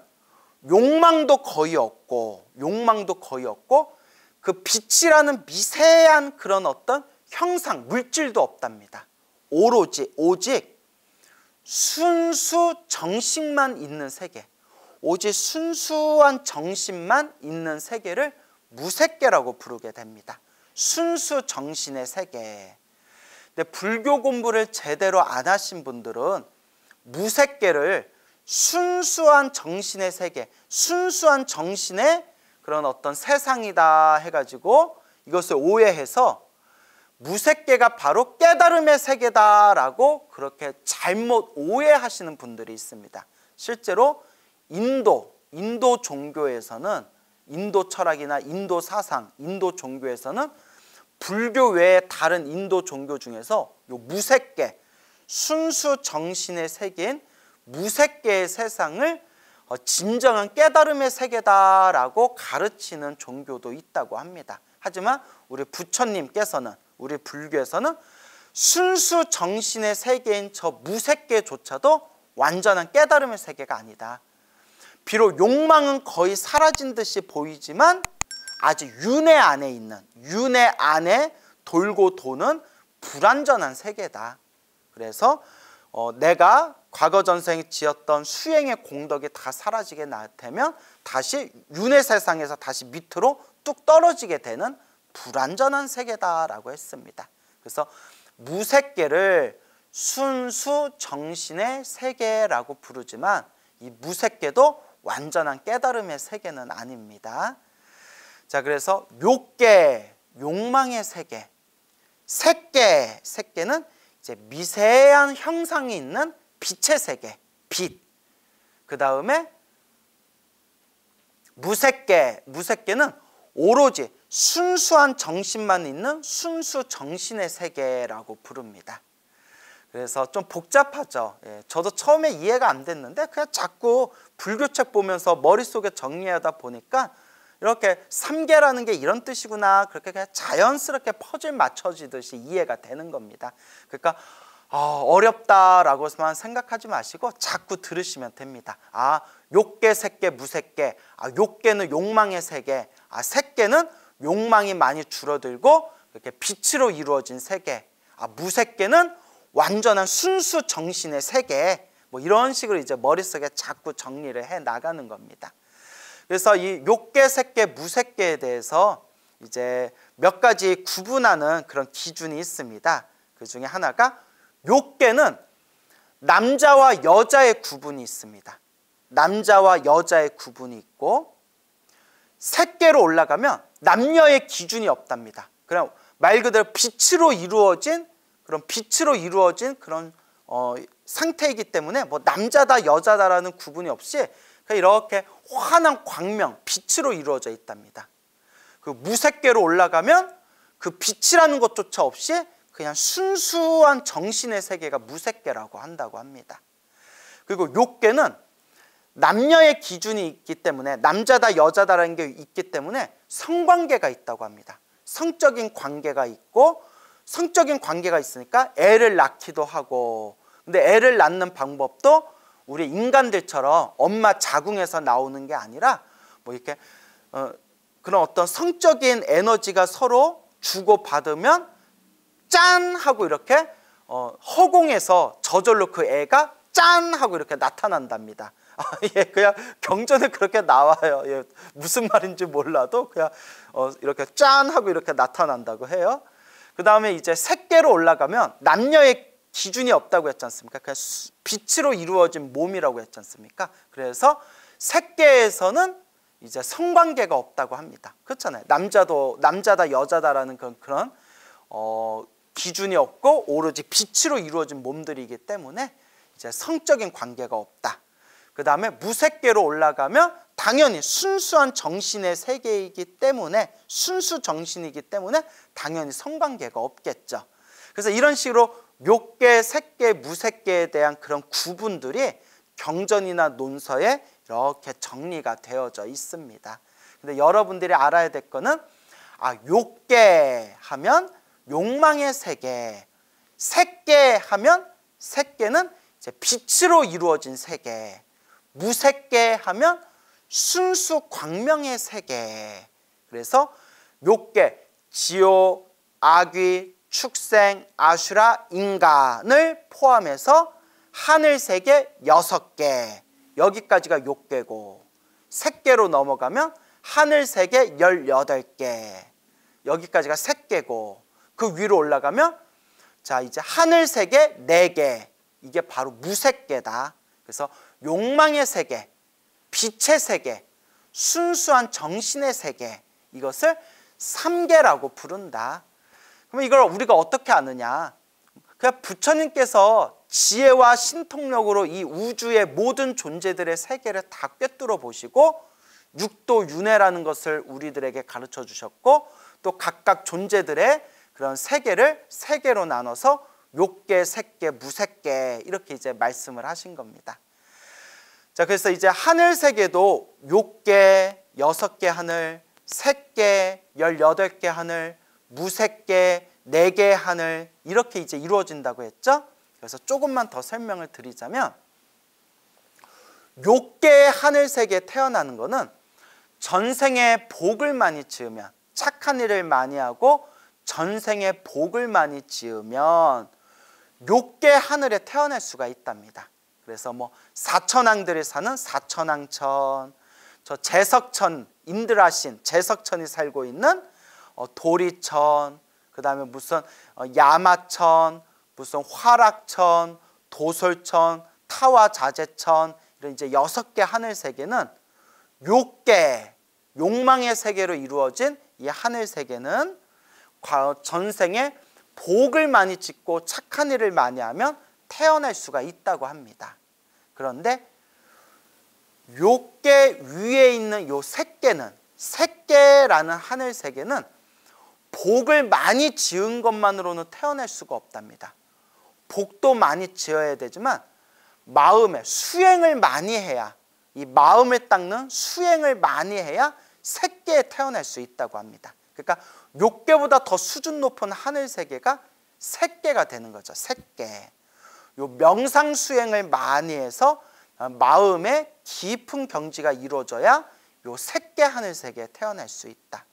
욕망도 거의 없고 욕망도 거의 없고 그 빛이라는 미세한 그런 어떤 형상, 물질도 없답니다. 오로지, 오직 순수 정식만 있는 세계. 오직 순수한 정신만 있는 세계를 무색계라고 부르게 됩니다. 순수 정신의 세계. 근데 불교 공부를 제대로 안 하신 분들은 무색계를 순수한 정신의 세계, 순수한 정신의 그런 어떤 세상이다 해가지고 이것을 오해해서 무색계가 바로 깨달음의 세계다라고 그렇게 잘못 오해하시는 분들이 있습니다. 실제로 인도, 인도 종교에서는 인도 철학이나 인도 사상, 인도 종교에서는 불교 외에 다른 인도 종교 중에서 요 무색계, 순수 정신의 세계인 무색계의 세상을 어, 진정한 깨달음의 세계다라고 가르치는 종교도 있다고 합니다. 하지만 우리 부처님께서는 우리 불교에서는 순수 정신의 세계인 저 무색계조차도 완전한 깨달음의 세계가 아니다. 비록 욕망은 거의 사라진 듯이 보이지만 아직 윤회 안에 있는 윤회 안에 돌고 도는 불완전한 세계다. 그래서 어, 내가 과거 전생에 지었던 수행의 공덕이 다 사라지게 나타면 다시 윤회 세상에서 다시 밑으로 뚝 떨어지게 되는 불완전한 세계다라고 했습니다. 그래서 무색계를 순수 정신의 세계라고 부르지만 이 무색계도 완전한 깨달음의 세계는 아닙니다. 자, 그래서 욕계, 욕망의 세계, 색계, 색계는 이제 미세한 형상이 있는 빛의 세계, 빛. 그 다음에 무색계, 무색계는 오로지 순수한 정신만 있는 순수 정신의 세계라고 부릅니다. 그래서 좀 복잡하죠. 예, 저도 처음에 이해가 안 됐는데 그냥 자꾸 불교책 보면서 머릿속에 정리하다 보니까 이렇게 삼계라는 게 이런 뜻이구나 그렇게 그냥 자연스럽게 퍼즐 맞춰지듯이 이해가 되는 겁니다. 그러니까 아, 어, 렵다라고만 생각하지 마시고 자꾸 들으시면 됩니다. 아, 욕계, 색계, 무색계. 아, 욕계는 욕망의 세계. 아, 색계는 욕망이 많이 줄어들고 이렇게 빛으로 이루어진 세계. 아, 무색계는 완전한 순수 정신의 세계 뭐 이런 식으로 이제 머릿속에 자꾸 정리를 해 나가는 겁니다. 그래서 이 욕계, 색계, 무색계에 대해서 이제 몇 가지 구분하는 그런 기준이 있습니다. 그 중에 하나가 욕계는 남자와 여자의 구분이 있습니다. 남자와 여자의 구분이 있고 색계로 올라가면 남녀의 기준이 없답니다. 그냥 말 그대로 빛으로 이루어진 그런 빛으로 이루어진 그런 어, 상태이기 때문에 뭐 남자다 여자다라는 구분이 없이 이렇게 환한 광명, 빛으로 이루어져 있답니다. 그 무색계로 올라가면 그 빛이라는 것조차 없이 그냥 순수한 정신의 세계가 무색계라고 한다고 합니다. 그리고 욕계는 남녀의 기준이 있기 때문에 남자다 여자다라는 게 있기 때문에 성관계가 있다고 합니다. 성적인 관계가 있고 성적인 관계가 있으니까 애를 낳기도 하고 근데 애를 낳는 방법도 우리 인간들처럼 엄마 자궁에서 나오는 게 아니라 뭐 이렇게 어, 그런 어떤 성적인 에너지가 서로 주고받으면 짠 하고 이렇게 어, 허공에서 저절로 그 애가 짠 하고 이렇게 나타난답니다. 아, 예, 그냥 경전에 그렇게 나와요. 예, 무슨 말인지 몰라도 그냥 어, 이렇게 짠 하고 이렇게 나타난다고 해요. 그 다음에 이제 색계로 올라가면 남녀의 기준이 없다고 했지 않습니까? 그냥 빛으로 이루어진 몸이라고 했지 않습니까? 그래서 색계에서는 이제 성관계가 없다고 합니다. 그렇잖아요. 남자도 남자다 여자다라는 그런 그런 어, 기준이 없고 오로지 빛으로 이루어진 몸들이기 때문에 이제 성적인 관계가 없다. 그 다음에 무색계로 올라가면 당연히 순수한 정신의 세계이기 때문에 순수 정신이기 때문에 당연히 성관계가 없겠죠. 그래서 이런 식으로 묘계, 색계, 무색계에 대한 그런 구분들이 경전이나 논서에 이렇게 정리가 되어져 있습니다. 근데 여러분들이 알아야 될 거는 아, 욕계 하면 욕망의 세계, 색계 하면 색계는 이제 빛으로 이루어진 세계, 무색계 하면 순수 광명의 세계. 그래서 묘계, 지오, 아귀, 축생, 아슈라, 인간을 포함해서 하늘 세계 여섯 개 여기까지가 욕계고 색계로 넘어가면 하늘 세계 열여덟 개 여기까지가 색계고 그 위로 올라가면 자 이제 하늘 세계 네개 이게 바로 무색계다. 그래서 욕망의 세계 빛의 세계, 순수한 정신의 세계 이것을 삼계라고 부른다. 그럼 이걸 우리가 어떻게 아느냐? 그냥 부처님께서 지혜와 신통력으로 이 우주의 모든 존재들의 세계를 다 꿰뚫어 보시고 육도 윤회라는 것을 우리들에게 가르쳐 주셨고 또 각각 존재들의 그런 세계를 세계로 나눠서 욕계, 색계, 무색계 이렇게 이제 말씀을 하신 겁니다. 자, 그래서 이제 하늘 세계도 6개, 6개 하늘, 3개, 18개 하늘, 무색계, 4개 하늘 이렇게 이제 이루어진다고 했죠? 그래서 조금만 더 설명을 드리자면 6개의 하늘 세계에 태어나는 거는 전생에 복을 많이 지으면 착한 일을 많이 하고 전생에 복을 많이 지으면 6개 하늘에 태어날 수가 있답니다. 그래서 뭐사천왕들이 사는 사천왕천저 제석천, 인드라신, 제석천이 살고 있는 어, 도리천, 그 다음에 무슨 어, 야마천, 무슨 화락천, 도솔천, 타와자재천 이런 이제 여섯 개 하늘 세계는 욕계, 욕망의 세계로 이루어진 이 하늘 세계는 전생에 복을 많이 짓고 착한 일을 많이 하면 태어날 수가 있다고 합니다. 그런데 요게 위에 있는 요 새끼는 새끼라는 하늘 세계는 복을 많이 지은 것만으로는 태어날 수가 없답니다. 복도 많이 지어야 되지만 마음에 수행을 많이 해야 이마음에 닦는 수행을 많이 해야 새끼에 태어날 수 있다고 합니다. 그러니까 욕계보다 더 수준 높은 하늘 세계가 새끼가 되는 거죠. 새끼. 요 명상 수행을 많이 해서 마음의 깊은 경지가 이루어져야 요 새끼 하늘 세계에 태어날 수 있다.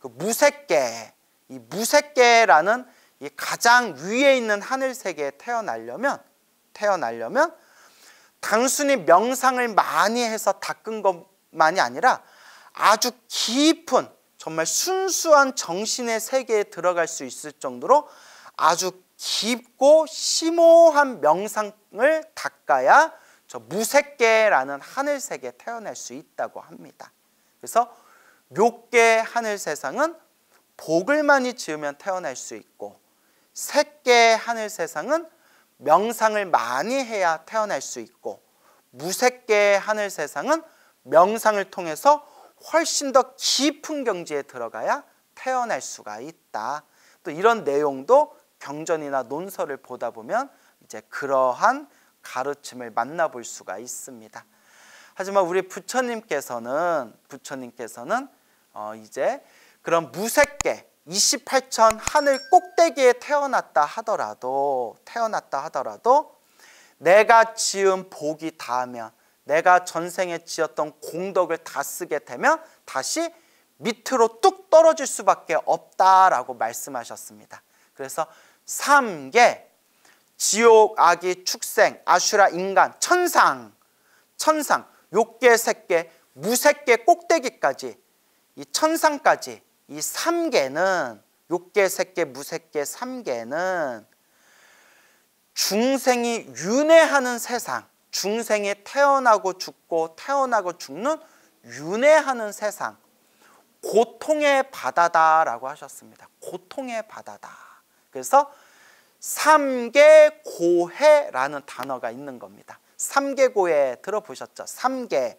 그 무색계, 이 무색계라는 이 가장 위에 있는 하늘 세에 태어나려면 태어나려면 단순히 명상을 많이 해서 닦은 것만이 아니라 아주 깊은 정말 순수한 정신의 세계에 들어갈 수 있을 정도로 아주 깊고 심오한 명상을 닦아야 저 무색계라는 하늘색에 태어날 수 있다고 합니다. 그래서 묘계 하늘 세상은 복을 많이 지으면 태어날 수 있고 색계 하늘 세상은 명상을 많이 해야 태어날 수 있고 무색계 하늘 세상은 명상을 통해서 훨씬 더 깊은 경지에 들어가야 태어날 수가 있다. 또 이런 내용도 경전이나 논설을 보다 보면 이제 그러한 가르침을 만나볼 수가 있습니다. 하지만 우리 부처님께서는 부처님께서는 어 이제 그런 무색계 28천 하늘 꼭대기에 태어났다 하더라도 태어났다 하더라도 내가 지은 복이 다하면 내가 전생에 지었던 공덕을 다 쓰게 되면 다시 밑으로 뚝 떨어질 수밖에 없다라고 말씀하셨습니다. 그래서 삼계 지옥 아기 축생 아슈라 인간 천상 천상 욕계 색계 무색계 꼭대기까지 이 천상까지 이 삼계는 욕계 색계 무색계 삼계는 중생이 윤회하는 세상 중생이 태어나고 죽고 태어나고 죽는 윤회하는 세상 고통의 바다다라고 하셨습니다. 고통의 바다다. 그래서 삼계고해라는 단어가 있는 겁니다. 삼계고해 들어보셨죠? 삼계,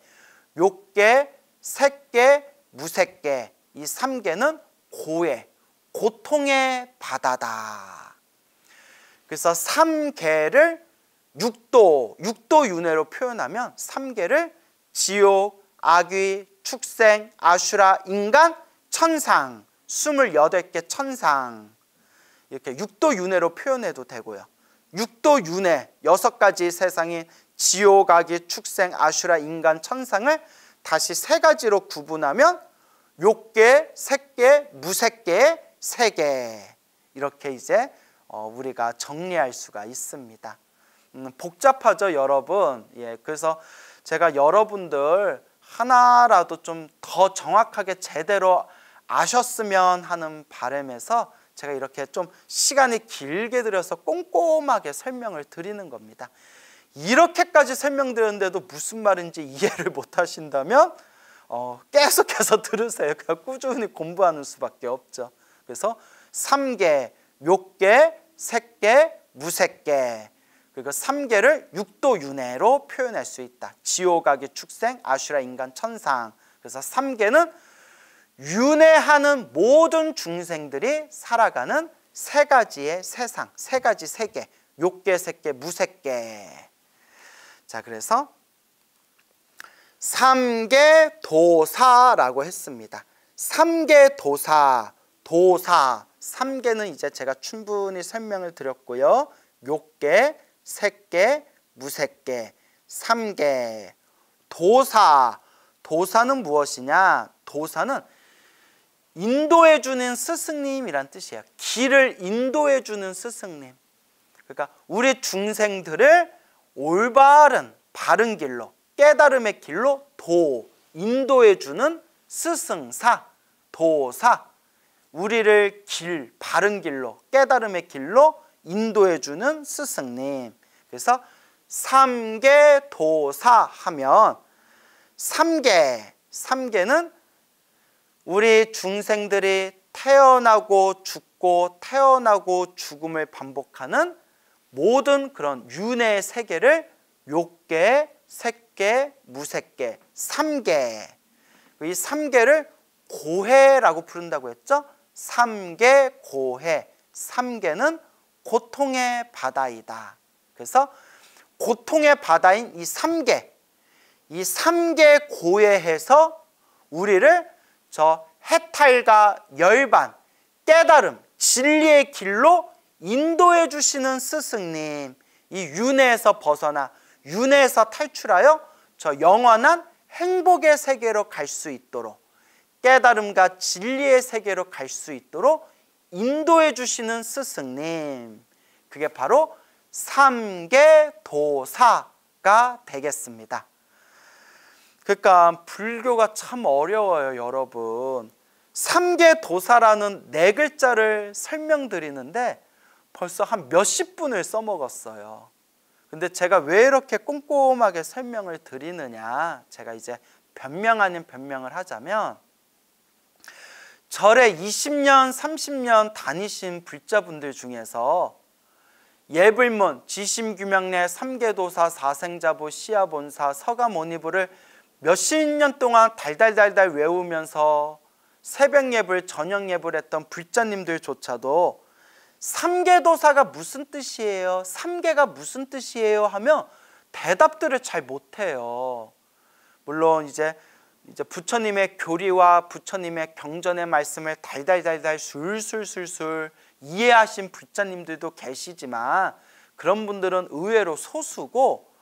욕계, 색계, 무색계 이 삼계는 고해, 고통의 바다다. 그래서 삼계를 육도, 육도윤회로 표현하면 삼계를 지옥, 아귀 축생, 아슈라, 인간, 천상, 28개 천상 이렇게 육도 윤회로 표현해도 되고요. 육도 윤회 여섯 가지 세상이 지옥, 악기 축생, 아슈라, 인간, 천상을 다시 세 가지로 구분하면 욕계, 색계, 무색계, 세계 이렇게 이제 어, 우리가 정리할 수가 있습니다. 음, 복잡하죠, 여러분. 예, 그래서 제가 여러분들 하나라도 좀 더 정확하게 제대로 아셨으면 하는 바람에서 제가 이렇게 좀 시간이 길게 들여서 꼼꼼하게 설명을 드리는 겁니다. 이렇게까지 설명드렸는데도 무슨 말인지 이해를 못 하신다면 어, 계속해서 들으세요. 그냥 꾸준히 공부하는 수밖에 없죠. 그래서 삼계, 묘계, 색계, 무색계 그리고 삼계를 육도윤회로 표현할 수 있다. 지오각이 축생, 아슈라 인간 천상. 그래서 삼계는 윤회하는 모든 중생들이 살아가는 세 가지의 세상, 세 가지 세계, 욕계, 세계, 무세계. 자, 그래서 삼계 도사라고 했습니다. 삼계 도사, 도사. 삼계는 이제 제가 충분히 설명을 드렸고요. 욕계, 세계, 무색계, 삼계, 도사. 도사는 무엇이냐? 도사는 인도해 주는 스승님이란 뜻이에요. 길을 인도해 주는 스승님. 그러니까 우리 중생들을 올바른 바른 길로 깨달음의 길로 도 인도해 주는 스승사 도사 우리를 길 바른 길로 깨달음의 길로 인도해 주는 스승님. 그래서 삼계 도사 하면 삼계 삼계는 우리 중생들이 태어나고 죽고 태어나고 죽음을 반복하는 모든 그런 윤회 세계를 욕계, 색계, 무색계, 삼계 이 삼계를 고해라고 부른다고 했죠? 삼계 고해 삼계는 고통의 바다이다 그래서 고통의 바다인 이 삼계 이 삼계 고해에서 우리를 저 해탈과 열반, 깨달음, 진리의 길로 인도해 주시는 스승님 이 윤회에서 벗어나 윤회에서 탈출하여 저 영원한 행복의 세계로 갈 수 있도록 깨달음과 진리의 세계로 갈 수 있도록 인도해 주시는 스승님 그게 바로 삼계도사가 되겠습니다. 그러니까 불교가 참 어려워요 여러분 삼계도사라는 네 글자를 설명드리는데 벌써 한 몇십 분을 써먹었어요 근데 제가 왜 이렇게 꼼꼼하게 설명을 드리느냐 제가 이제 변명 아닌 변명을 하자면 절에 20년, 30년 다니신 불자분들 중에서 예불문, 지심규명래 삼계도사, 사생자부 시아본사, 서가모니부를 몇십 년 동안 달달달달 외우면서 새벽 예불, 저녁 예불 했던 불자님들조차도 삼계도사가 무슨 뜻이에요? 삼계가 무슨 뜻이에요? 하면 대답들을 잘 못해요. 물론 이제 이제 부처님의 교리와 부처님의 경전의 말씀을 달달달달 술술술술 이해하신 불자님들도 계시지만 그런 분들은 의외로 소수고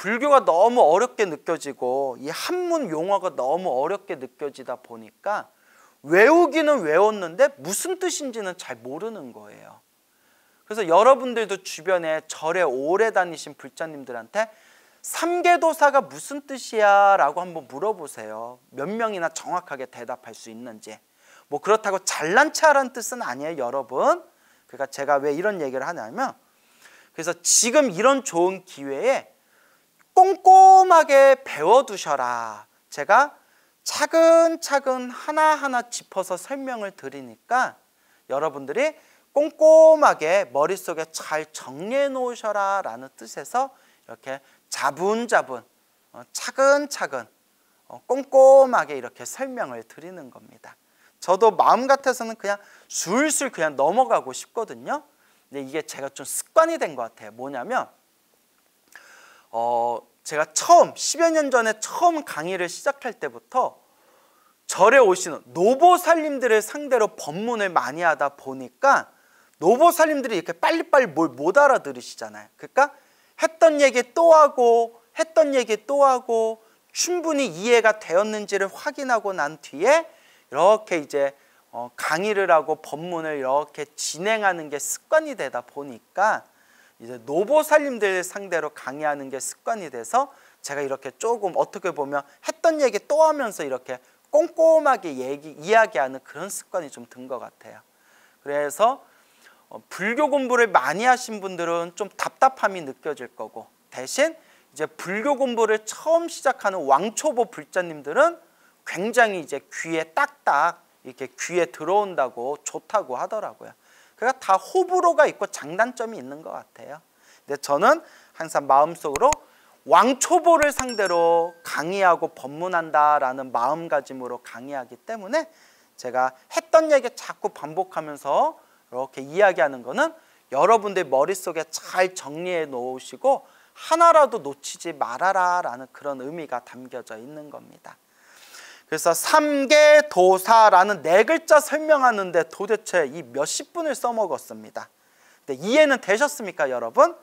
불교가 너무 어렵게 느껴지고 이 한문 용어가 너무 어렵게 느껴지다 보니까 외우기는 외웠는데 무슨 뜻인지는 잘 모르는 거예요. 그래서 여러분들도 주변에 절에 오래 다니신 불자님들한테 삼계도사가 무슨 뜻이야? 라고 한번 물어보세요. 몇 명이나 정확하게 대답할 수 있는지. 뭐 그렇다고 잘난 체하라는 뜻은 아니에요, 여러분. 그러니까 제가 왜 이런 얘기를 하냐면 그래서 지금 이런 좋은 기회에 꼼꼼하게 배워두셔라. 제가 차근차근 하나하나 짚어서 설명을 드리니까 여러분들이 꼼꼼하게 머릿속에 잘 정리해 놓으셔라 라는 뜻에서 이렇게 자분자분 어, 차근차근 어, 꼼꼼하게 이렇게 설명을 드리는 겁니다. 저도 마음 같아서는 그냥 술술 그냥 넘어가고 싶거든요. 근데 이게 제가 좀 습관이 된 것 같아요. 뭐냐면 어, 제가 처음 10여 년 전에 처음 강의를 시작할 때부터 절에 오시는 노보살님들을 상대로 법문을 많이 하다 보니까 노보살님들이 이렇게 빨리빨리 뭘 못 알아들으시잖아요. 그러니까 했던 얘기 또 하고 했던 얘기 또 하고 충분히 이해가 되었는지를 확인하고 난 뒤에 이렇게 이제 어 강의를 하고 법문을 이렇게 진행하는 게 습관이 되다 보니까 이제 노보살님들 상대로 강의하는 게 습관이 돼서 제가 이렇게 조금 어떻게 보면 했던 얘기 또 하면서 이렇게 꼼꼼하게 얘기 이야기하는 그런 습관이 좀 든 것 같아요. 그래서 어, 불교 공부를 많이 하신 분들은 좀 답답함이 느껴질 거고 대신 이제 불교 공부를 처음 시작하는 왕초보 불자님들은 굉장히 이제 귀에 딱딱 이렇게 귀에 들어온다고 좋다고 하더라고요. 그러니까 다 호불호가 있고 장단점이 있는 것 같아요. 근데 저는 항상 마음속으로 왕초보를 상대로 강의하고 법문한다라는 마음가짐으로 강의하기 때문에 제가 했던 얘기 자꾸 반복하면서 이렇게 이야기하는 거는 여러분들 머릿속에 잘 정리해 놓으시고 하나라도 놓치지 말아라 라는 그런 의미가 담겨져 있는 겁니다. 그래서 삼계도사라는 네 글자 설명하는데 도대체 이 몇십 분을 써먹었습니다. 근데 이해는 되셨습니까, 여러분?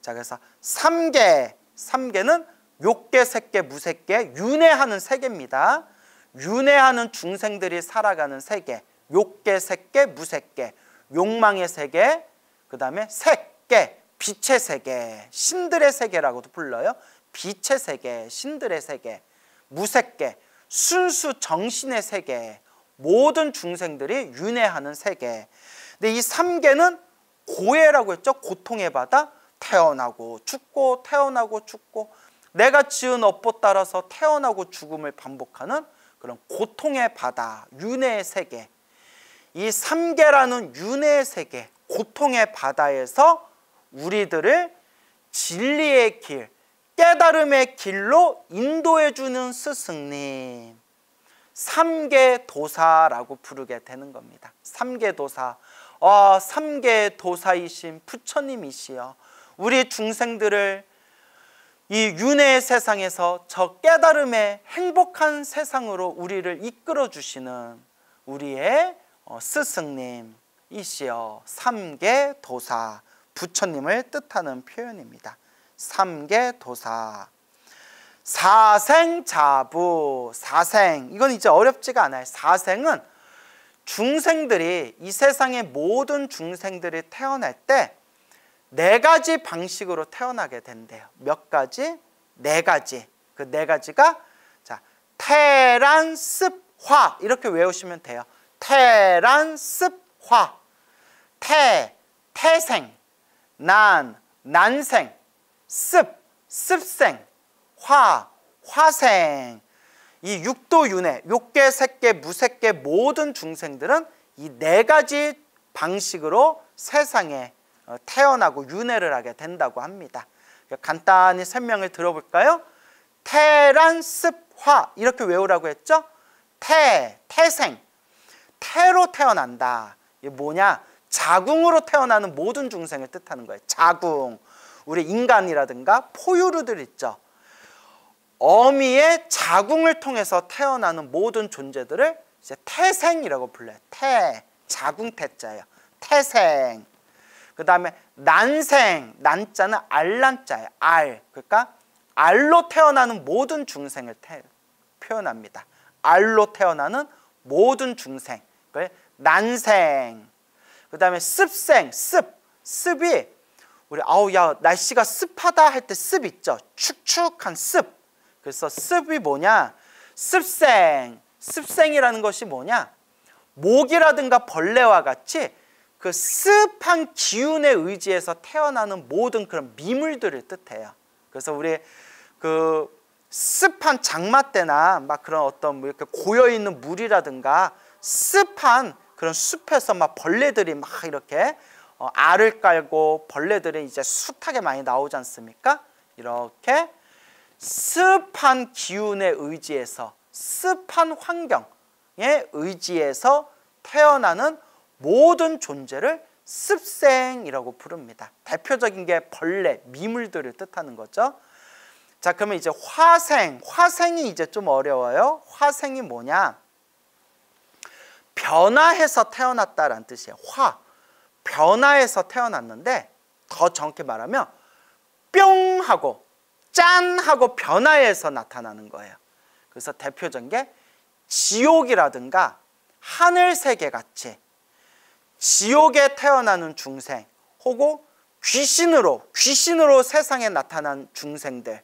자, 그래서 삼계, 삼계는 묘계, 색계, 무색계, 윤회하는 세계입니다. 윤회하는 중생들이 살아가는 세계, 묘계, 색계, 무색계, 욕망의 세계, 그 다음에 색계, 빛의 세계, 신들의 세계라고도 불러요. 빛의 세계, 신들의 세계, 무색계, 순수 정신의 세계, 모든 중생들이 윤회하는 세계. 근데 이 삼계는 고해라고 했죠. 고통에 받아 태어나고 죽고 태어나고 죽고 내가 지은 업보 따라서 태어나고 죽음을 반복하는 그런 고통의 바다, 윤회의 세계. 이 삼계라는 윤회의 세계, 고통의 바다에서 우리들을 진리의 길, 깨달음의 길로 인도해주는 스승님 삼계도사라고 부르게 되는 겁니다 삼계도사 어, 삼계도사이신 부처님이시여 우리 중생들을 이 윤회의 세상에서 저 깨달음의 행복한 세상으로 우리를 이끌어 주시는 우리의 어, 스승님이시여 삼계도사 부처님을 뜻하는 표현입니다 삼계도사 사생자부 사생 이건 이제 어렵지가 않아요 사생은 중생들이 이 세상의 모든 중생들이 태어날 때 네 가지 방식으로 태어나게 된대요 몇 가지? 네 가지 그 네 가지가 자 태란습화 이렇게 외우시면 돼요 태란습화 태 태생 난 난생 습, 습생, 화, 화생 이 육도윤회, 육계 색계, 무색계 모든 중생들은 이 네 가지 방식으로 세상에 어, 태어나고 윤회를 하게 된다고 합니다. 그러니까 간단히 설명을 들어볼까요? 태란습화 이렇게 외우라고 했죠? 태, 태생, 태로 태어난다. 이게 뭐냐? 자궁으로 태어나는 모든 중생을 뜻하는 거예요. 자궁, 우리 인간이라든가 포유류들 있죠. 어미의 자궁을 통해서 태어나는 모든 존재들을 이제 태생이라고 불러요. 태, 자궁 태자예요. 태생. 그 다음에 난생, 난자는 알난자예요. 알. 그러니까 알로 태어나는 모든 중생을 태, 표현합니다. 알로 태어나는 모든 중생. 난생. 그 다음에 습생, 습. 습이 우리 아우 야 날씨가 습하다 할 때 습 있죠. 축축한 습. 그래서 습이 뭐냐? 습생. 습생이라는 것이 뭐냐? 모기라든가 벌레와 같이 그 습한 기운에 의지해서 태어나는 모든 그런 미물들을 뜻해요. 그래서 우리 그 습한 장마 때나 막 그런 어떤 뭐 이렇게 고여 있는 물이라든가 습한 그런 숲에서 막 벌레들이 막 이렇게 어, 알을 깔고 벌레들은 이제 숱하게 많이 나오지 않습니까? 이렇게 습한 기운에 의지해서 습한 환경에 의지해서 태어나는 모든 존재를 습생이라고 부릅니다. 대표적인 게 벌레, 미물들을 뜻하는 거죠. 자, 그러면 이제 화생, 화생이 이제 좀 어려워요. 화생이 뭐냐? 변화해서 태어났다라는 뜻이에요. 화, 변화해서 태어났는데 더 정확히 말하면 뿅 하고 짠 하고 변화해서 나타나는 거예요. 그래서 대표적인 게 지옥이라든가 하늘 세계 같이 지옥에 태어나는 중생 혹은 귀신으로 귀신으로 세상에 나타난 중생들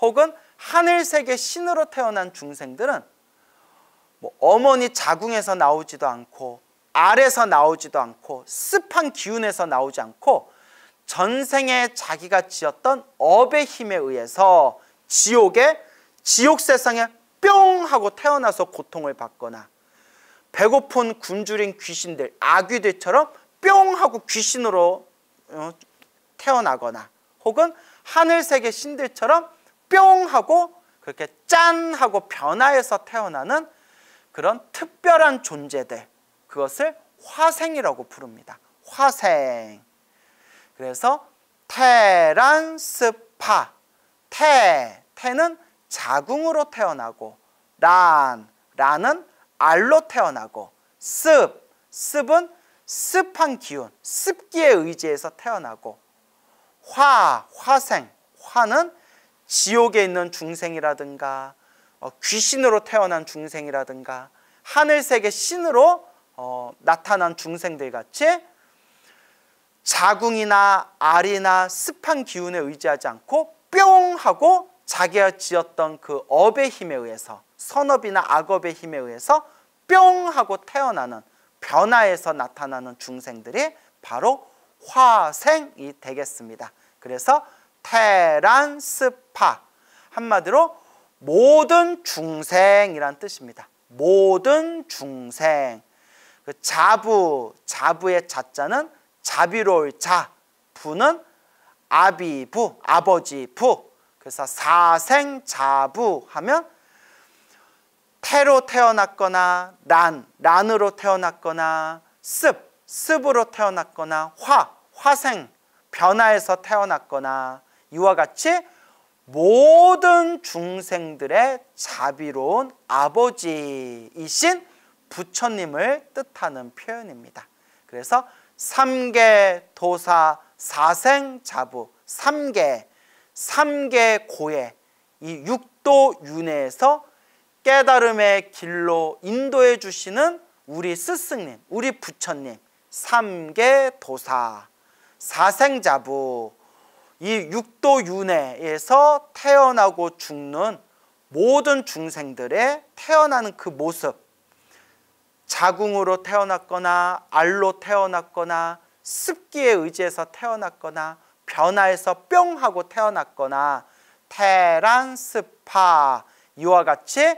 혹은 하늘 세계 신으로 태어난 중생들은 뭐 어머니 자궁에서 나오지도 않고 알에서 나오지도 않고 습한 기운에서 나오지 않고 전생에 자기가 지었던 업의 힘에 의해서 지옥에 지옥 세상에 뿅 하고 태어나서 고통을 받거나 배고픈 굶주린 귀신들 아귀들처럼 뿅 하고 귀신으로 어, 태어나거나 혹은 하늘색의 신들처럼 뿅 하고 그렇게 짠 하고 변화해서 태어나는 그런 특별한 존재들 그것을 화생이라고 부릅니다. 화생. 그래서 테란스파. 테, 테는 자궁으로 태어나고 란, 란은 알로 태어나고 습, 습은 습한 기운, 습기에 의지해서 태어나고 화, 화생, 화는 지옥에 있는 중생이라든가 어, 귀신으로 태어난 중생이라든가 하늘세계 신으로 어, 나타난 중생들 같이 자궁이나 알이나 습한 기운에 의지하지 않고 뿅 하고 자기가 지었던 그 업의 힘에 의해서 선업이나 악업의 힘에 의해서 뿅 하고 태어나는 변화에서 나타나는 중생들이 바로 화생이 되겠습니다. 그래서 테란스파 한마디로 모든 중생이란 뜻입니다. 모든 중생 그 자부, 자부의 자자는 자비로울 자, 부는 아비 부, 아버지 부. 그래서 사생 자부 하면 태로 태어났거나 란, 란으로 태어났거나 습, 습으로 태어났거나 화, 화생, 변화에서 태어났거나 이와 같이 모든 중생들의 자비로운 아버지이신 부처님을 뜻하는 표현입니다. 그래서 삼계 도사 사생 자부 삼계 삼계 고해 이 육도 윤회에서 깨달음의 길로 인도해 주시는 우리 스승님, 우리 부처님 삼계 도사 사생 자부 이 육도 윤회에서 태어나고 죽는 모든 중생들의 태어나는 그 모습 자궁으로 태어났거나 알로 태어났거나 습기에 의지해서 태어났거나 변화해서 뿅 하고 태어났거나 테란스파 이와 같이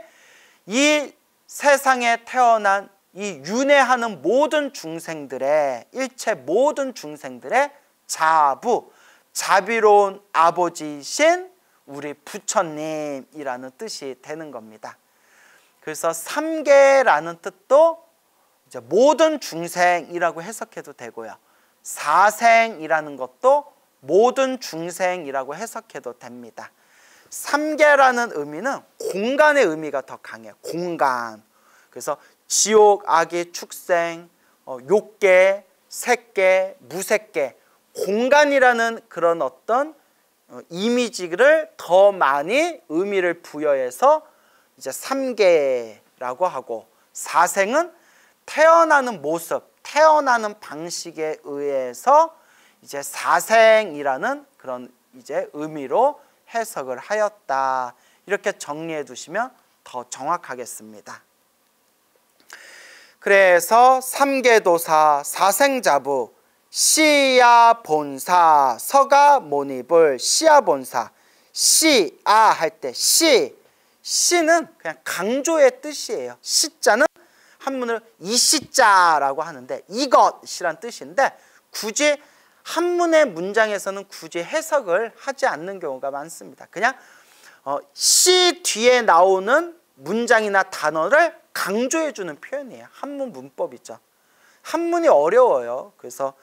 이 세상에 태어난 이 윤회하는 모든 중생들의 일체 모든 중생들의 자부 자비로운 아버지이신 우리 부처님이라는 뜻이 되는 겁니다. 그래서 삼계라는 뜻도 모든 중생이라고 해석해도 되고요. 사생이라는 것도 모든 중생이라고 해석해도 됩니다. 삼계라는 의미는 공간의 의미가 더강해 공간. 그래서 지옥, 악의 축생, 어, 욕계, 색계, 무색계 공간이라는 그런 어떤 어, 이미지를 더 많이 의미를 부여해서 이제 삼계라고 하고 사생은 태어나는 모습, 태어나는 방식에 의해서 이제 사생이라는 그런 이제 의미로 해석을 하였다. 이렇게 정리해 두시면 더 정확하겠습니다. 그래서 삼계도사 사생자부 시야본사 서가 모니불 시야본사 시 아 할 때 시 시는 그냥 강조의 뜻이에요. 시자는 한문을 이시자라고 하는데 이것이란 뜻인데 굳이 한문의 문장에서는 굳이 해석을 하지 않는 경우가 많습니다. 그냥 어, 시 뒤에 나오는 문장이나 단어를 강조해주는 표현이에요. 한문 문법이죠. 한문이 어려워요. 그래서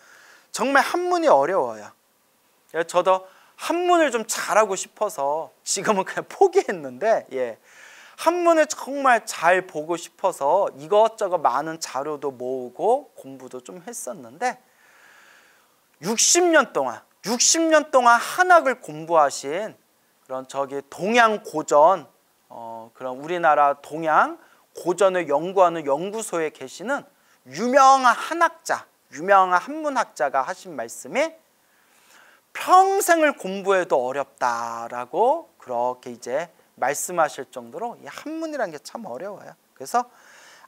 정말 한문이 어려워요. 저도 한문을 좀 잘하고 싶어서 지금은 그냥 포기했는데 예. 한문을 정말 잘 보고 싶어서 이것저것 많은 자료도 모으고 공부도 좀 했었는데 60년 동안 60년 동안 한학을 공부하신 그런 저기 동양 고전 어, 그런 우리나라 동양 고전을 연구하는 연구소에 계시는 유명한 한학자, 유명한 한문학자가 하신 말씀이 평생을 공부해도 어렵다라고 그렇게 이제 말씀하실 정도로 이 한문이라는 게참 어려워요. 그래서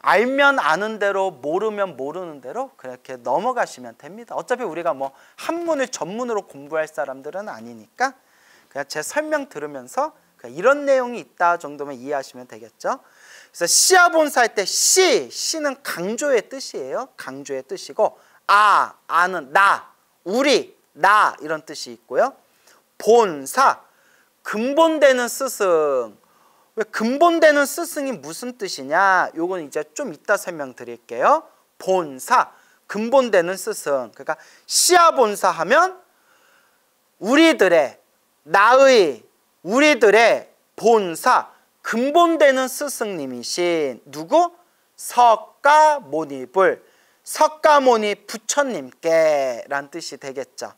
알면 아는 대로 모르면 모르는 대로 그렇게 넘어가시면 됩니다. 어차피 우리가 뭐 한문을 전문으로 공부할 사람들은 아니니까 그냥 제 설명 들으면서 그냥 이런 내용이 있다 정도면 이해하시면 되겠죠. 그래서 시아본사 할 때 시, 시는 강조의 뜻이에요. 강조의 뜻이고 아, 아는 나, 우리, 나 이런 뜻이 있고요. 본사, 근본되는 스승 왜 근본되는 스승이 무슨 뜻이냐 요건 이제 좀 이따 설명드릴게요 본사 근본되는 스승 그러니까 시아본사 하면 우리들의 나의 우리들의 본사 근본되는 스승님이신 누구? 석가모니불 석가모니 부처님께 란 뜻이 되겠죠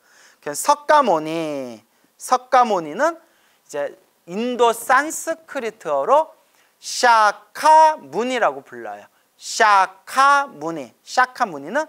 석가모니 석가모니는 이제 인도 산스크리트어로 샤카무니라고 불러요. 샤카무니. 샤카무니는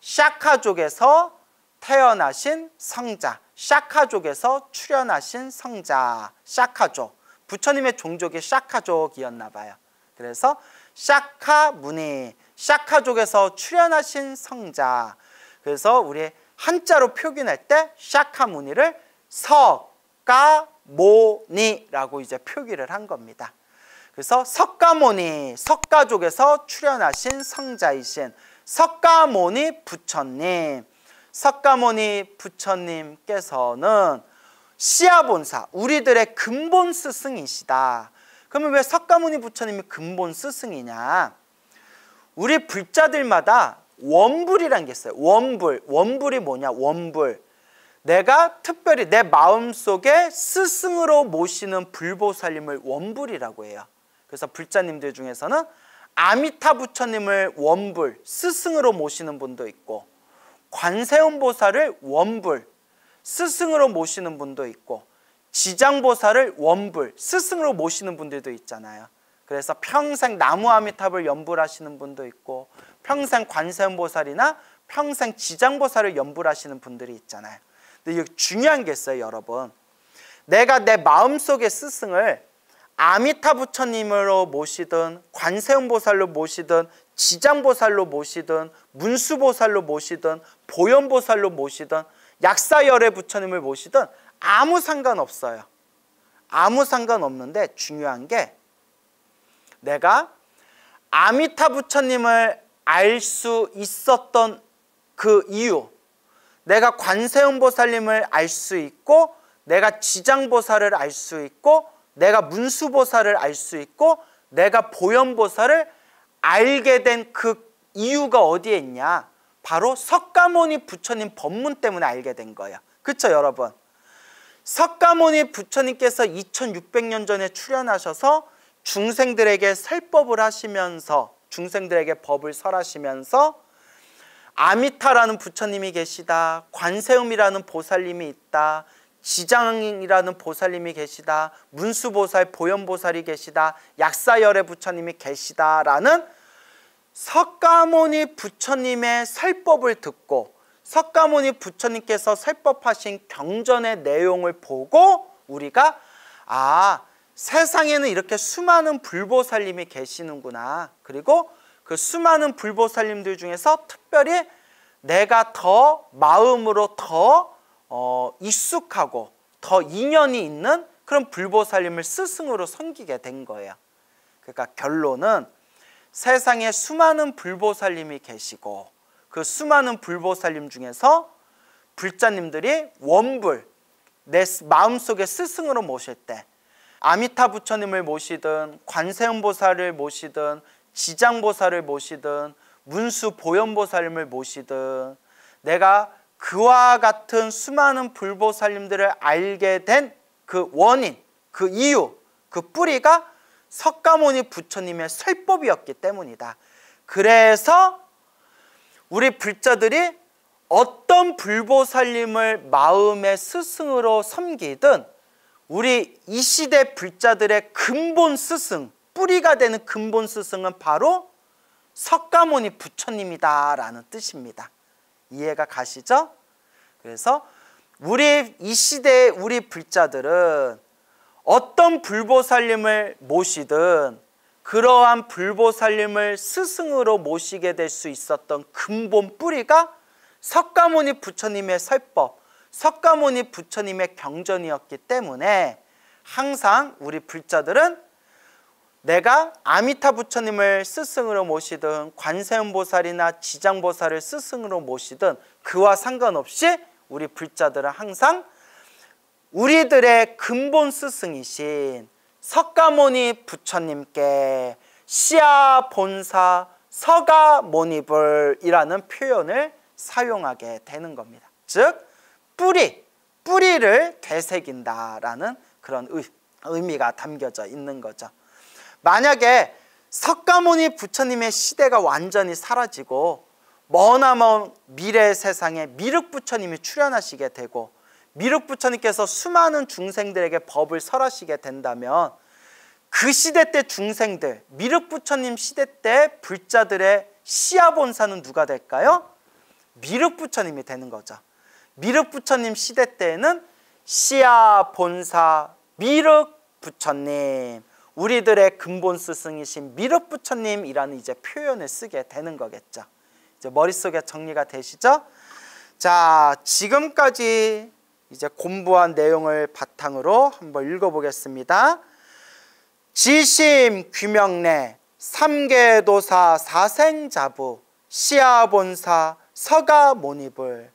샤카족에서 태어나신 성자, 샤카족에서 출현하신 성자, 샤카족. 부처님의 종족이 샤카족이었나 봐요. 그래서 샤카무니, 샤카족에서 출현하신 성자. 그래서 우리 한자로 표기할 때 샤카무니를 석가 모니라고 이제 표기를 한 겁니다. 그래서 석가모니, 석가족에서 출연하신 성자이신 석가모니 부처님, 석가모니 부처님께서는 시아본사, 우리들의 근본 스승이시다. 그러면 왜 석가모니 부처님이 근본 스승이냐? 우리 불자들마다 원불이란 게 있어요. 원불, 원불이 뭐냐? 원불. 내가 특별히 내 마음속에 스승으로 모시는 불보살님을 원불이라고 해요. 그래서 불자님들 중에서는 아미타 부처님을 원불, 스승으로 모시는 분도 있고 관세음보살을 원불, 스승으로 모시는 분도 있고 지장보살을 원불, 스승으로 모시는 분들도 있잖아요. 그래서 평생 나무 아미탑을 연불하시는 분도 있고 평생 관세음보살이나 평생 지장보살을 연불하시는 분들이 있잖아요. 근데 여기 중요한 게 있어요, 여러분. 내가 내 마음속의 스승을 아미타 부처님으로 모시든 관세음보살로 모시든 지장보살로 모시든 문수보살로 모시든 보현보살로 모시든 약사열의 부처님을 모시든 아무 상관없어요. 아무 상관없는데 중요한 게 내가 아미타 부처님을 알 수 있었던 그 이유 내가 관세음보살님을 알 수 있고 내가 지장보살을 알 수 있고 내가 문수보살을 알 수 있고 내가 보현보살을 알게 된 그 이유가 어디에 있냐 바로 석가모니 부처님 법문 때문에 알게 된 거예요 그렇죠 여러분 석가모니 부처님께서 2600년 전에 출연하셔서 중생들에게 설법을 하시면서 중생들에게 법을 설하시면서 아미타라는 부처님이 계시다. 관세음이라는 보살님이 있다. 지장이라는 보살님이 계시다. 문수보살, 보현보살이 계시다. 약사열의 부처님이 계시다라는 석가모니 부처님의 설법을 듣고 석가모니 부처님께서 설법하신 경전의 내용을 보고 우리가 아 세상에는 이렇게 수많은 불보살님이 계시는구나 그리고 그 수많은 불보살님들 중에서 특별히 내가 더 마음으로 더 어, 익숙하고 더 인연이 있는 그런 불보살님을 스승으로 섬기게 된 거예요. 그러니까 결론은 세상에 수많은 불보살님이 계시고 그 수많은 불보살님 중에서 불자님들이 원불 내 마음속에 스승으로 모실 때 아미타 부처님을 모시든 관세음보살을 모시든 지장보살을 모시든 문수 보현보살님을 모시든 내가 그와 같은 수많은 불보살님들을 알게 된 그 원인, 그 이유, 그 뿌리가 석가모니 부처님의 설법이었기 때문이다. 그래서 우리 불자들이 어떤 불보살님을 마음의 스승으로 섬기든 우리 이 시대 불자들의 근본 스승, 뿌리가 되는 근본 스승은 바로 석가모니 부처님이다라는 뜻입니다. 이해가 가시죠? 그래서 우리 이 시대의 우리 불자들은 어떤 불보살님을 모시든 그러한 불보살님을 스승으로 모시게 될 수 있었던 근본 뿌리가 석가모니 부처님의 설법, 석가모니 부처님의 경전이었기 때문에 항상 우리 불자들은 내가 아미타 부처님을 스승으로 모시든 관세음보살이나 지장보살을 스승으로 모시든 그와 상관없이 우리 불자들은 항상 우리들의 근본 스승이신 석가모니 부처님께 시아 본사 서가모니불이라는 표현을 사용하게 되는 겁니다. 즉 뿌리, 뿌리를 되새긴다라는 그런 의, 의미가 담겨져 있는 거죠. 만약에 석가모니 부처님의 시대가 완전히 사라지고 머나먼 미래 세상에 미륵 부처님이 출현하시게 되고 미륵 부처님께서 수많은 중생들에게 법을 설하시게 된다면 그 시대 때 중생들, 미륵 부처님 시대 때 불자들의 시아본사는 누가 될까요? 미륵 부처님이 되는 거죠. 미륵 부처님 시대 때에는 시아본사 미륵 부처님 우리들의 근본 스승이신 미륵부처님이라는 이제 표현을 쓰게 되는 거겠죠. 이제 머릿속에 정리가 되시죠? 자, 지금까지 이제 공부한 내용을 바탕으로 한번 읽어보겠습니다. 지심 귀명례 삼계도사 사생자부 시아본사 서가모니불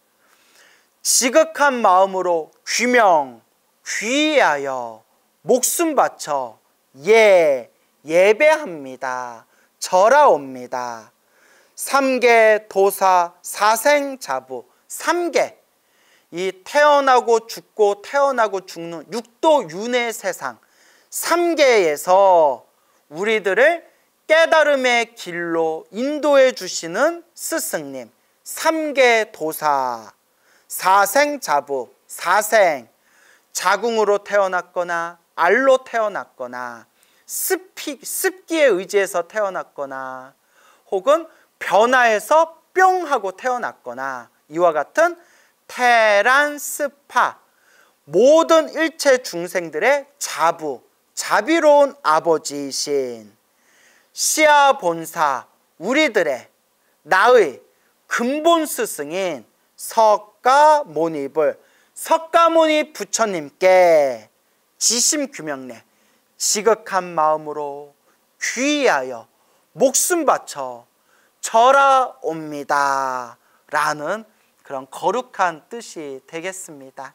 지극한 마음으로 귀명 귀하여 목숨 바쳐 예, 예배합니다. 절하옵니다. 삼계 도사 사생자부 삼계 이 태어나고 죽고 태어나고 죽는 육도 윤의 세상 삼계에서 우리들을 깨달음의 길로 인도해 주시는 스승님 삼계 도사 사생자부 사생 자궁으로 태어났거나 알로 태어났거나 습기, 습기에 의지해서 태어났거나 혹은 변화해서 뿅 하고 태어났거나 이와 같은 테란스파 모든 일체 중생들의 자부, 자비로운 아버지이신 시아 본사 우리들의 나의 근본 스승인 석가모니불 석가모니 부처님께 지심 규명내 지극한 마음으로 귀하여 목숨 바쳐 절하옵니다. 라는 그런 거룩한 뜻이 되겠습니다.